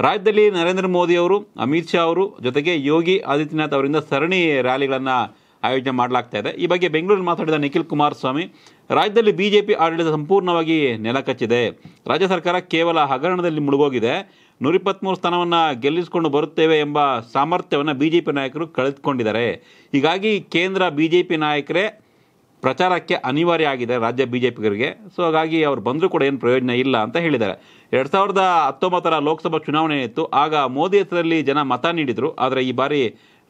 ರಾಜ್ಯದಲ್ಲಿ ನರೇಂದ್ರ ಮೋದಿ ಅವರು ಅಮಿತ್ ಶಾ ಅವರು ಜೊತೆಗೆ ಯೋಗಿ ಆದಿತ್ಯನಾಥ್ ಅವರಿಂದ ಸರಣಿ ರ್ಯಾಲಿಗಳನ್ನು ಆಯೋಜನೆ ಮಾಡಲಾಗ್ತಾ ಇದೆ ಈ ಬಗ್ಗೆ ಬೆಂಗಳೂರು ಮಾತಾಡಿದ ನಿಖಿಲ್ ಕುಮಾರಸ್ವಾಮಿ ರಾಜ್ಯದಲ್ಲಿ ಪಿ ಆಡಳಿತ ಸಂಪೂರ್ಣವಾಗಿ ನೆಲಕಚ್ಚಿದೆ ರಾಜ್ಯ ಸರ್ಕಾರ ಕೇವಲ ಹಗರಣದಲ್ಲಿ ಮುಳುಗೋಗಿದೆ ನೂರಿಪ್ಪತ್ತ್ಮೂರು ಸ್ಥಾನವನ್ನು ಗೆಲ್ಲಿಸಿಕೊಂಡು ಬರುತ್ತೇವೆ ಎಂಬ ಸಾಮರ್ಥ್ಯವನ್ನು ಬಿ ಜೆ ಪಿ ನಾಯಕರು ಕಳೆದುಕೊಂಡಿದ್ದಾರೆ ಹೀಗಾಗಿ ಕೇಂದ್ರ ಬಿ ಜೆ ಪಿ ನಾಯಕರೇ ಪ್ರಚಾರಕ್ಕೆ ಅನಿವಾರ್ಯ ಆಗಿದೆ ರಾಜ್ಯ ಬಿ ಜೆ ಪಿಗರಿಗೆ ಸೊ ಹಾಗಾಗಿ ಅವರು ಬಂದರೂ ಕೂಡ ಏನು ಪ್ರಯೋಜನ ಇಲ್ಲ ಅಂತ ಹೇಳಿದ್ದಾರೆ ಎರಡು ಸಾವಿರದ ಹತ್ತೊಂಬತ್ತರ ಲೋಕಸಭಾ ಚುನಾವಣೆ ಇತ್ತು ಆಗ ಮೋದಿ ಹೆಸರಲ್ಲಿ ಜನ ಮತ ನೀಡಿದರು ಆದರೆ ಈ ಬಾರಿ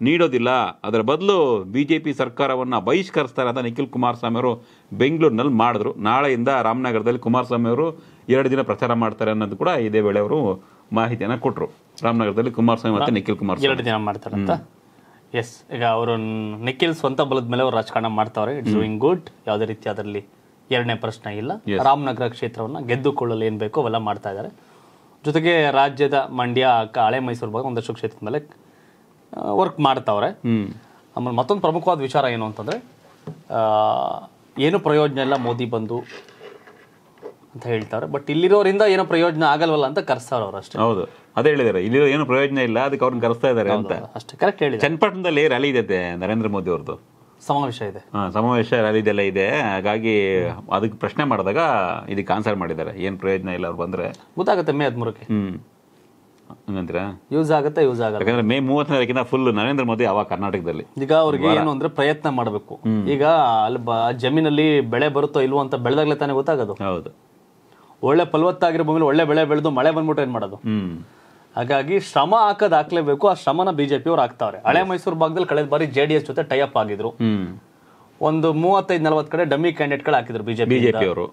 ನೀಡೋದಿಲ್ಲ ಅದರ ಬದಲು ಬಿ ಜೆ ಪಿ ಸರ್ಕಾರವನ್ನು ಬಹಿಷ್ಕರಿಸ್ತಾರೆ ಅಂತ ನಿಖಿಲ್ ಕುಮಾರಸ್ವಾಮಿ ಅವರು ಬೆಂಗಳೂರಿನಲ್ಲಿ ಮಾಡಿದ್ರು ನಾಳೆಯಿಂದ ರಾಮನಗರದಲ್ಲಿ ಕುಮಾರಸ್ವಾಮಿ ಅವರು ಎರಡು ದಿನ ಪ್ರಚಾರ ಮಾಡ್ತಾರೆ ಅನ್ನೋದು ಕೂಡ ಇದೇ ವೇಳೆ ಅವರು ಮಾಹಿತಿಯನ್ನು ಕೊಟ್ಟರು ರಾಮನಗರದಲ್ಲಿ ಕುಮಾರಸ್ವಾಮಿ ಮತ್ತು ನಿಖಿಲ್ ಕುಮಾರ್ ಎರಡು ದಿನ ಮಾಡ್ತಾರೆ ಅಂತ ಎಸ್ ಈಗ ಅವರು ನಿಖಿಲ್ ಸ್ವಂತ ಬಲದ ಮೇಲೆ ಅವರು ರಾಜಕಾರಣ ಮಾಡ್ತಾವ್ರೆ ಇಟ್ಸ್ ಡೂಯಿಂಗ್ ಗುಡ್ ಯಾವುದೇ ರೀತಿ ಅದರಲ್ಲಿ ಎರಡನೇ ಪ್ರಶ್ನೆ ಇಲ್ಲ ರಾಮನಗರ ಕ್ಷೇತ್ರವನ್ನು ಗೆದ್ದುಕೊಳ್ಳಲು ಏನು ಬೇಕೋ ಅವೆಲ್ಲ ಮಾಡ್ತಾ ಇದ್ದಾರೆ ಜೊತೆಗೆ ರಾಜ್ಯದ ಮಂಡ್ಯ ಹಳೆ ಮೈಸೂರು ಭಾಗ ಒಂದಷ್ಟು ಕ್ಷೇತ್ರದ ಮೇಲೆ ವರ್ಕ್ ಮಾಡ್ತಾವ್ರೆ ಆಮೇಲೆ ಮತ್ತೊಂದು ಪ್ರಮುಖವಾದ ವಿಚಾರ ಏನು ಅಂತಂದರೆ ಏನು ಪ್ರಯೋಜನ ಇಲ್ಲ ಮೋದಿ ಬಂದು ಅಂತ ಹೇಳ್ತಾರೆ ಬಟ್ ಇಲ್ಲಿರೋರಿಂದ ಏನೋ ಪ್ರಯೋಜನ ಆಗಲ್ವಲ್ಲ ಅಂತ ಕರ್ಸ್ತಾವ್ರೆ ಅವ್ರು ಅಷ್ಟೇ ಹೌದು ಅದೇ ಹೇಳಿದ್ದಾರೆ ಇಲ್ಲಿ ಏನು ಪ್ರಯೋಜನ ಇಲ್ಲ ಅದಕ್ಕೆ ಅವ್ರನ್ನ ಕರೆಸ್ತಾ ಇದ್ದಾರೆ ಅಂತ ಅಷ್ಟೇ ಕರೆಕ್ಟ್ ಹೇಳಿ ಚನ್ನಪಟ್ಟಣದಲ್ಲಿ ರ್ಯಾಲಿ ಇದೆ ನರೇಂದ್ರ ಮೋದಿ ಅವ್ರದ್ದು ಸಮಾವೇಶ ಇದೆ ಸಮಾವೇಶ ರ್ಯಾಲಿ ಇದೆಲ್ಲ ಇದೆ ಹಾಗಾಗಿ ಅದಕ್ಕೆ ಪ್ರಶ್ನೆ ಮಾಡಿದಾಗ ಇದಕ್ಕೆ ಆನ್ಸರ್ ಮಾಡಿದ್ದಾರೆ ಏನು ಪ್ರಯೋಜನ ಇಲ್ಲ ಅವ್ರು ಬಂದ್ರೆ ಗೊತ್ತಾಗುತ್ತೆ ಮೇ ಹದಿಮೂರಕ್ಕೆ ಹ್ಞೂ ಯೂಸ್ ಆಗುತ್ತೆ ಯೂಸ್ ಆಗಲ್ಲ ಯಾಕಂದ್ರೆ ಮೇ ಮೂವತ್ತನೇದಕ್ಕಿಂತ ಫುಲ್ ನರೇಂದ್ರ ಮೋದಿ ಅವಾಗ ಕರ್ನಾಟಕದಲ್ಲಿ ಈಗ ಅವ್ರಿಗೆ ಏನು ಅಂದ್ರೆ ಪ್ರಯತ್ನ ಮಾಡಬೇಕು ಈಗ ಅಲ್ಲಿ ಜಮೀನಲ್ಲಿ ಬೆಳೆ ಬರುತ್ತೋ ಇಲ್ವೋ ಅಂತ ಬೆಳೆದಾಗ್ಲೇ ತಾನೇ ಗೊತ್ತಾಗೋದು ಹೌದು ಒಳ್ಳೆ ಫಲವತ್ತಾಗಿರೋ ಭೂಮಿಲಿ ಒಳ್ಳೆ ಬೆಳೆ ಬೆಳೆದು ಮಳೆ ಬಂದ್ಬಿಟ್ಟು ಏನ್ ಮಾಡೋದು ಹಾಗಾಗಿ ಶ್ರಮ ಹಾಕದ್ ಹಾಕ್ಲೇಬೇಕು ಆ ಶ್ರಮನ ಅವ್ರು ಹಾಕ್ತಾರೆ ಹಳೆ ಮೈಸೂರು ಭಾಗದಲ್ಲಿ ಕಳೆದ ಬಾರಿ ಜೆ ಡಿ ಎಸ್ ಜೊತೆ ಟೈಅಪ್ ಆಗಿದ್ರು ಒಂದು ಮೂವತ್ತೈದು ನಲವತ್ತು ಕಡೆ ಡಮ್ಮಿ ಕ್ಯಾಂಡಿಡೇಟ್ಗಳು ಹಾಕಿದ್ರು ಬಿಜೆಪಿ ಅವರು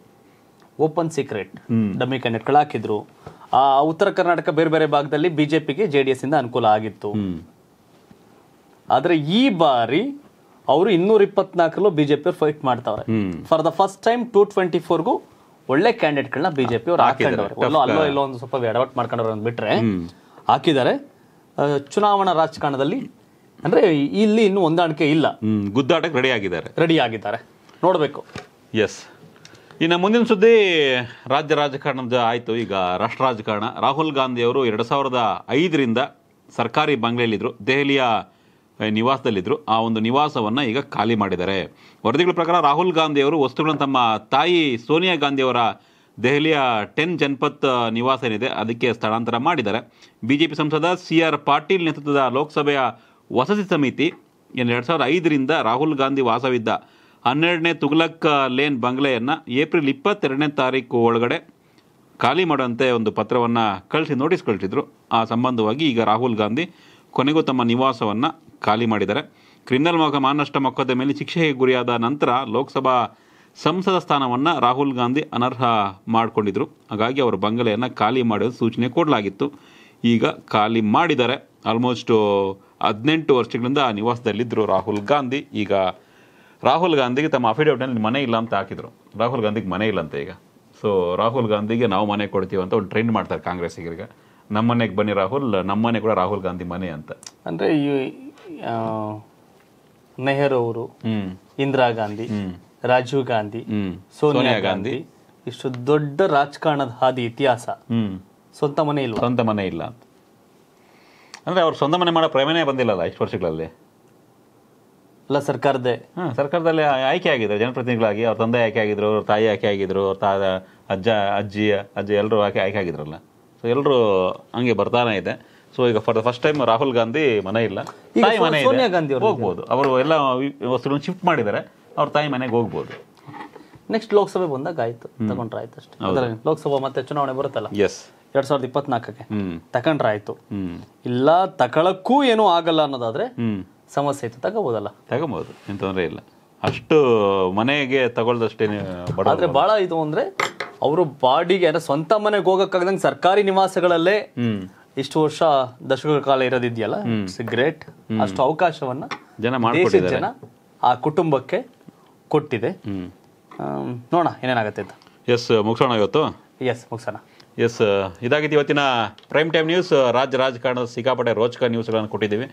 ಓಪನ್ ಸೀಕ್ರೆಟ್ ಡಮ್ಮಿ ಕ್ಯಾಂಡಿಡೇಟ್ಗಳು ಹಾಕಿದ್ರು ಆ ಉತ್ತರ ಕರ್ನಾಟಕ ಬೇರೆ ಬೇರೆ ಭಾಗದಲ್ಲಿ ಬಿಜೆಪಿಗೆ ಜೆ ಡಿ ಎಸ್ ಇಂದ ಅನುಕೂಲ ಆಗಿತ್ತು ಆದ್ರೆ ಈ ಬಾರಿ ಅವರು ಇನ್ನೂರ ಇಪ್ಪತ್ನಾಲ್ಕರಲ್ಲೂ ಬಿಜೆಪಿ ಫೈಟ್ ಮಾಡ್ತಾರೆ for the first time two twenty ಫೋರ್ಗೂ ಒಳ್ಳೆ ಕ್ಯಾಂಡಿಡೇಟ್ಗಳನ್ನ ಬಿಜೆಪಿ ಅವರು ಹಾಕಿದ್ದಾರೆ ಅಲ್ಲೋ ಇಲ್ಲೋ ಒಂದು ಸ್ವಲ್ಪ ಎಡವಟ್ ಮಾಡ್ಕೊಂಡವ್ರು ಅಂದ್ಬಿಟ್ರೆ ಹಾಕಿದ್ದಾರೆ ಚುನಾವಣಾ ರಾಜಕಾರಣದಲ್ಲಿ ಅಂದ್ರೆ ಇಲ್ಲಿ ಇನ್ನು ಹೊಂದಾಣಿಕೆ ಇಲ್ಲ ಗುದ್ದಾಟಕ್ಕೆ ರೆಡಿ ಆಗಿದ್ದಾರೆ ರೆಡಿ ಆಗಿದ್ದಾರೆ ನೋಡಬೇಕು ಎಸ್ ಇನ್ನು ಮುಂದಿನ ಸುದ್ದಿ ರಾಜ್ಯ ರಾಜಕಾರಣದ ಆಯಿತು ಈಗ ರಾಷ್ಟ್ರ ರಾಜಕಾರಣ ರಾಹುಲ್ ಗಾಂಧಿ ಅವರು ಎರಡು ಸಾವಿರದ ಐದರಿಂದ ಸರ್ಕಾರಿ ಬಂಗ್ಲೆಯಲ್ಲಿದ್ದರು ದೆಹಲಿಯ ನಿವಾಸದಲ್ಲಿದ್ದರು ಆ ಒಂದು ನಿವಾಸವನ್ನು ಈಗ ಖಾಲಿ ಮಾಡಿದ್ದಾರೆ ವರದಿಗಳ ಪ್ರಕಾರ ರಾಹುಲ್ ಗಾಂಧಿಯವರು ವಸ್ತುಗಳನ್ನು ತಮ್ಮ ತಾಯಿ ಸೋನಿಯಾ ಗಾಂಧಿಯವರ ದೆಹಲಿಯ ಟೆನ್ ಜನಪತ್ ನಿವಾಸ ಏನಿದೆ ಅದಕ್ಕೆ ಸ್ಥಳಾಂತರ ಮಾಡಿದ್ದಾರೆ ಬಿ ಜೆ ಪಿ ಸಂಸದ ಸಿ ಆರ್ ಪಾಟೀಲ್ ನೇತೃತ್ವದ ಲೋಕಸಭೆಯ ವಸತಿ ಸಮಿತಿ ಏನು ಎರಡು ಸಾವಿರದ ಐದರಿಂದ ರಾಹುಲ್ ಗಾಂಧಿ ವಾಸವಿದ್ದ ಹನ್ನೆರಡನೇ ತುಗ್ಲಕ್ ಲೇನ್ ಬಂಗ್ಲೆಯನ್ನು ಏಪ್ರಿಲ್ ಇಪ್ಪತ್ತೆರಡನೇ ತಾರೀಕು ಒಳಗಡೆ ಖಾಲಿ ಮಾಡುವಂತೆ ಒಂದು ಪತ್ರವನ್ನು ಕಳಿಸಿ ನೋಟಿಸ್ ಕಳಿಸಿದ್ರು ಆ ಸಂಬಂಧವಾಗಿ ಈಗ ರಾಹುಲ್ ಗಾಂಧಿ ಕೊನೆಗೂ ತಮ್ಮ ನಿವಾಸವನ್ನು ಖಾಲಿ ಮಾಡಿದ್ದಾರೆ ಕ್ರಿಮಿನಲ್ ಮೊಕ ಮಾನಷ್ಟ ಮೇಲೆ ಶಿಕ್ಷೆಗೆ ಗುರಿಯಾದ ನಂತರ ಲೋಕಸಭಾ ಸಂಸದ ಸ್ಥಾನವನ್ನು ರಾಹುಲ್ ಗಾಂಧಿ ಅನರ್ಹ ಮಾಡಿಕೊಂಡಿದ್ರು ಹಾಗಾಗಿ ಅವರ ಬಂಗಲೆಯನ್ನು ಖಾಲಿ ಮಾಡುವ ಸೂಚನೆ ಕೊಡಲಾಗಿತ್ತು ಈಗ ಖಾಲಿ ಮಾಡಿದ್ದಾರೆ ಆಲ್ಮೋಸ್ಟು ಹದಿನೆಂಟು ವರ್ಷಗಳಿಂದ ಆ ನಿವಾಸದಲ್ಲಿದ್ದರು ರಾಹುಲ್ ಗಾಂಧಿ ಈಗ ರಾಹುಲ್ ಗಾಂಧಿಗೆ ತಮ್ಮ ಅಫಿಡೇವಿಟ್ನಲ್ಲಿ ಮನೆ ಇಲ್ಲ ಅಂತ ಹಾಕಿದರು ರಾಹುಲ್ ಗಾಂಧಿಗೆ ಮನೆ ಇಲ್ಲ ಅಂತ ಈಗ ಸೊ ರಾಹುಲ್ ಗಾಂಧಿಗೆ ನಾವು ಮನೆ ಕೊಡ್ತೀವಿ ಅಂತ ಒಂದು ಟ್ರೆಂಡ್ ಮಾಡ್ತಾರೆ ಕಾಂಗ್ರೆಸ್ಸಿಗರಿಗೆ ನಮ್ಮ ಮನೆಗೆ ಬನ್ನಿ ರಾಹುಲ್ ನಮ್ಮ ಮನೆ ಕೂಡ ರಾಹುಲ್ ಗಾಂಧಿ ಮನೆ ಅಂತ ಅಂದರೆ ಈ ನೆಹರು ಅವರು ಇಂದಿರಾ ಗಾಂಧಿ ರಾಜೀವ್ ಗಾಂಧಿ ಸೋನಿಯಾ ಗಾಂಧಿ ಇಷ್ಟು ದೊಡ್ಡ ರಾಜಕಾರಣದ ಹಾದಿ ಇತಿಹಾಸ ಸ್ವಂತ ಮನೆ ಇಲ್ಲ ಸ್ವಂತ ಮನೆ ಇಲ್ಲ ಅಂದ್ರೆ ಅವ್ರು ಸ್ವಂತ ಮನೆ ಮಾಡೋ ಬಂದಿಲ್ಲ ಅಲ್ಲ ಇಷ್ಟು ವರ್ಷಗಳಲ್ಲಿ ಅಲ್ಲ ಸರ್ಕಾರದೇ ಹಾಂ ಸರ್ಕಾರದಲ್ಲಿ ಆಯ್ಕೆ ಆಗಿದ್ರು ಜನಪ್ರತಿನಿಧಿಗಳಾಗಿ ಅವ್ರ ತಂದೆ ಆಯ್ಕೆ ಆಗಿದ್ರು ಅವ್ರ ತಾಯಿ ಆಯ್ಕೆ ಆಗಿದ್ರು ಅವ್ರ ತಾದ ಅಜ್ಜ ಅಜ್ಜಿ ಅಜ್ಜಿ ಎಲ್ಲರೂ ಆಯ್ಕೆ ಆಯ್ಕೆ ಆಗಿದ್ರಲ್ಲ ಸೊ ಎಲ್ಲರೂ ಹಂಗೆ ಬರ್ತಾನೆ ಇದೆ ಸೊ ಈಗ for the first time Rahul Gandhi ಮನೆ ಇಲ್ಲ ತಾಯಿ ಮನೆ ಸೋನಿಯಾ ಗಾಂಧಿ ಹೋಗ್ಬೋದು ಅವರು ಎಲ್ಲ ವಸ್ತುಗಳನ್ನ ಶಿಫ್ಟ್ ಮಾಡಿದ್ದಾರೆ ಅವ್ರ ತಾಯಿ ಮನೆಗೆ ಹೋಗ್ಬೋದು ನೆಕ್ಸ್ಟ್ ಲೋಕಸಭೆ ಬಂದಾಗ ಆಯ್ತು ತಗೊಂಡ್ರೆ ಆಯ್ತು ಅಷ್ಟೇ ಲೋಕಸಭಾ ಮತ್ತೆ ಚುನಾವಣೆ ಬರುತ್ತಲ್ಲ ಎಸ್ ಎರಡ್ ಸಾವಿರದ ಇಪ್ಪತ್ನಾಲ್ಕಕ್ಕೆ ತಕೊಂಡ್ರ ಆಯ್ತು ಇಲ್ಲ ತಕೊಳಕ್ಕೂ ಏನೂ ಆಗಲ್ಲ ಅನ್ನೋದಾದ್ರೆ ಸಮಸ್ಯೆ ಇತ್ತು ತಗೋಬಹುದಲ್ಲ ತಗೋಬಹುದು ಎಂತ ತೊಂದರೆ ಇಲ್ಲ ಅಷ್ಟು ಮನೆಗೆ ತಗೊಳ್ದಷ್ಟೇ ಆದ್ರೆ ಬಹಳ ಇದು ಅಂದ್ರೆ ಅವರು ಬಾಡಿಗೆ ಅಂದ್ರೆ ಸ್ವಂತ ಮನೆಗೆ ಹೋಗಕ್ಕಾಗದಂಗೆ ಸರ್ಕಾರಿ ನಿವಾಸಗಳಲ್ಲೇ ಇಷ್ಟು ವರ್ಷ ದಶಕಗಳ ಕಾಲ ಇರೋದಿದೆಯಲ್ಲ ಇಟ್ಸ್ ಗ್ರೇಟ್ ಅಷ್ಟು ಅವಕಾಶವನ್ನ ಜನ ಜನ ಆ ಕುಟುಂಬಕ್ಕೆ ಕೊಟ್ಟಿದೆ ನೋಡೋಣ ಏನೇನಾಗುತ್ತೆ ಅಂತ ಎಸ್ uh, ಮುಗಿಸೋಣ ಇವತ್ತು ಎಸ್ ಮುಗಿಸೋಣ ಎಸ್ uh, ಇದಾಗಿದೆ ಇವತ್ತಿನ ಪ್ರೈಮ್ ಟೈಮ್ ನ್ಯೂಸ್ ರಾಜ್ಯ ರಾಜಕಾರಣದ ಸಿಕ್ಕಾಪಟ್ಟೆ ರೋಚಕ ನ್ಯೂಸ್ಗಳನ್ನು ಕೊಟ್ಟಿದ್ದೀವಿ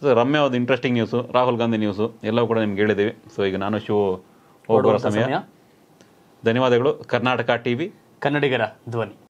ಸೊ ರಮ್ಯ ಒಂದು interesting news Rahul Gandhi news ಎಲ್ಲವೂ ಕೂಡ ನಿಮ್ಗೆ ಹೇಳಿದ್ದೀವಿ ಸೊ ಈಗ ನಾನು ಶಿವ ಹೋಗುವ ಸಮಯ ಧನ್ಯವಾದಗಳು ಕರ್ನಾಟಕ ಟಿ ಕನ್ನಡಿಗರ ಧ್ವನಿ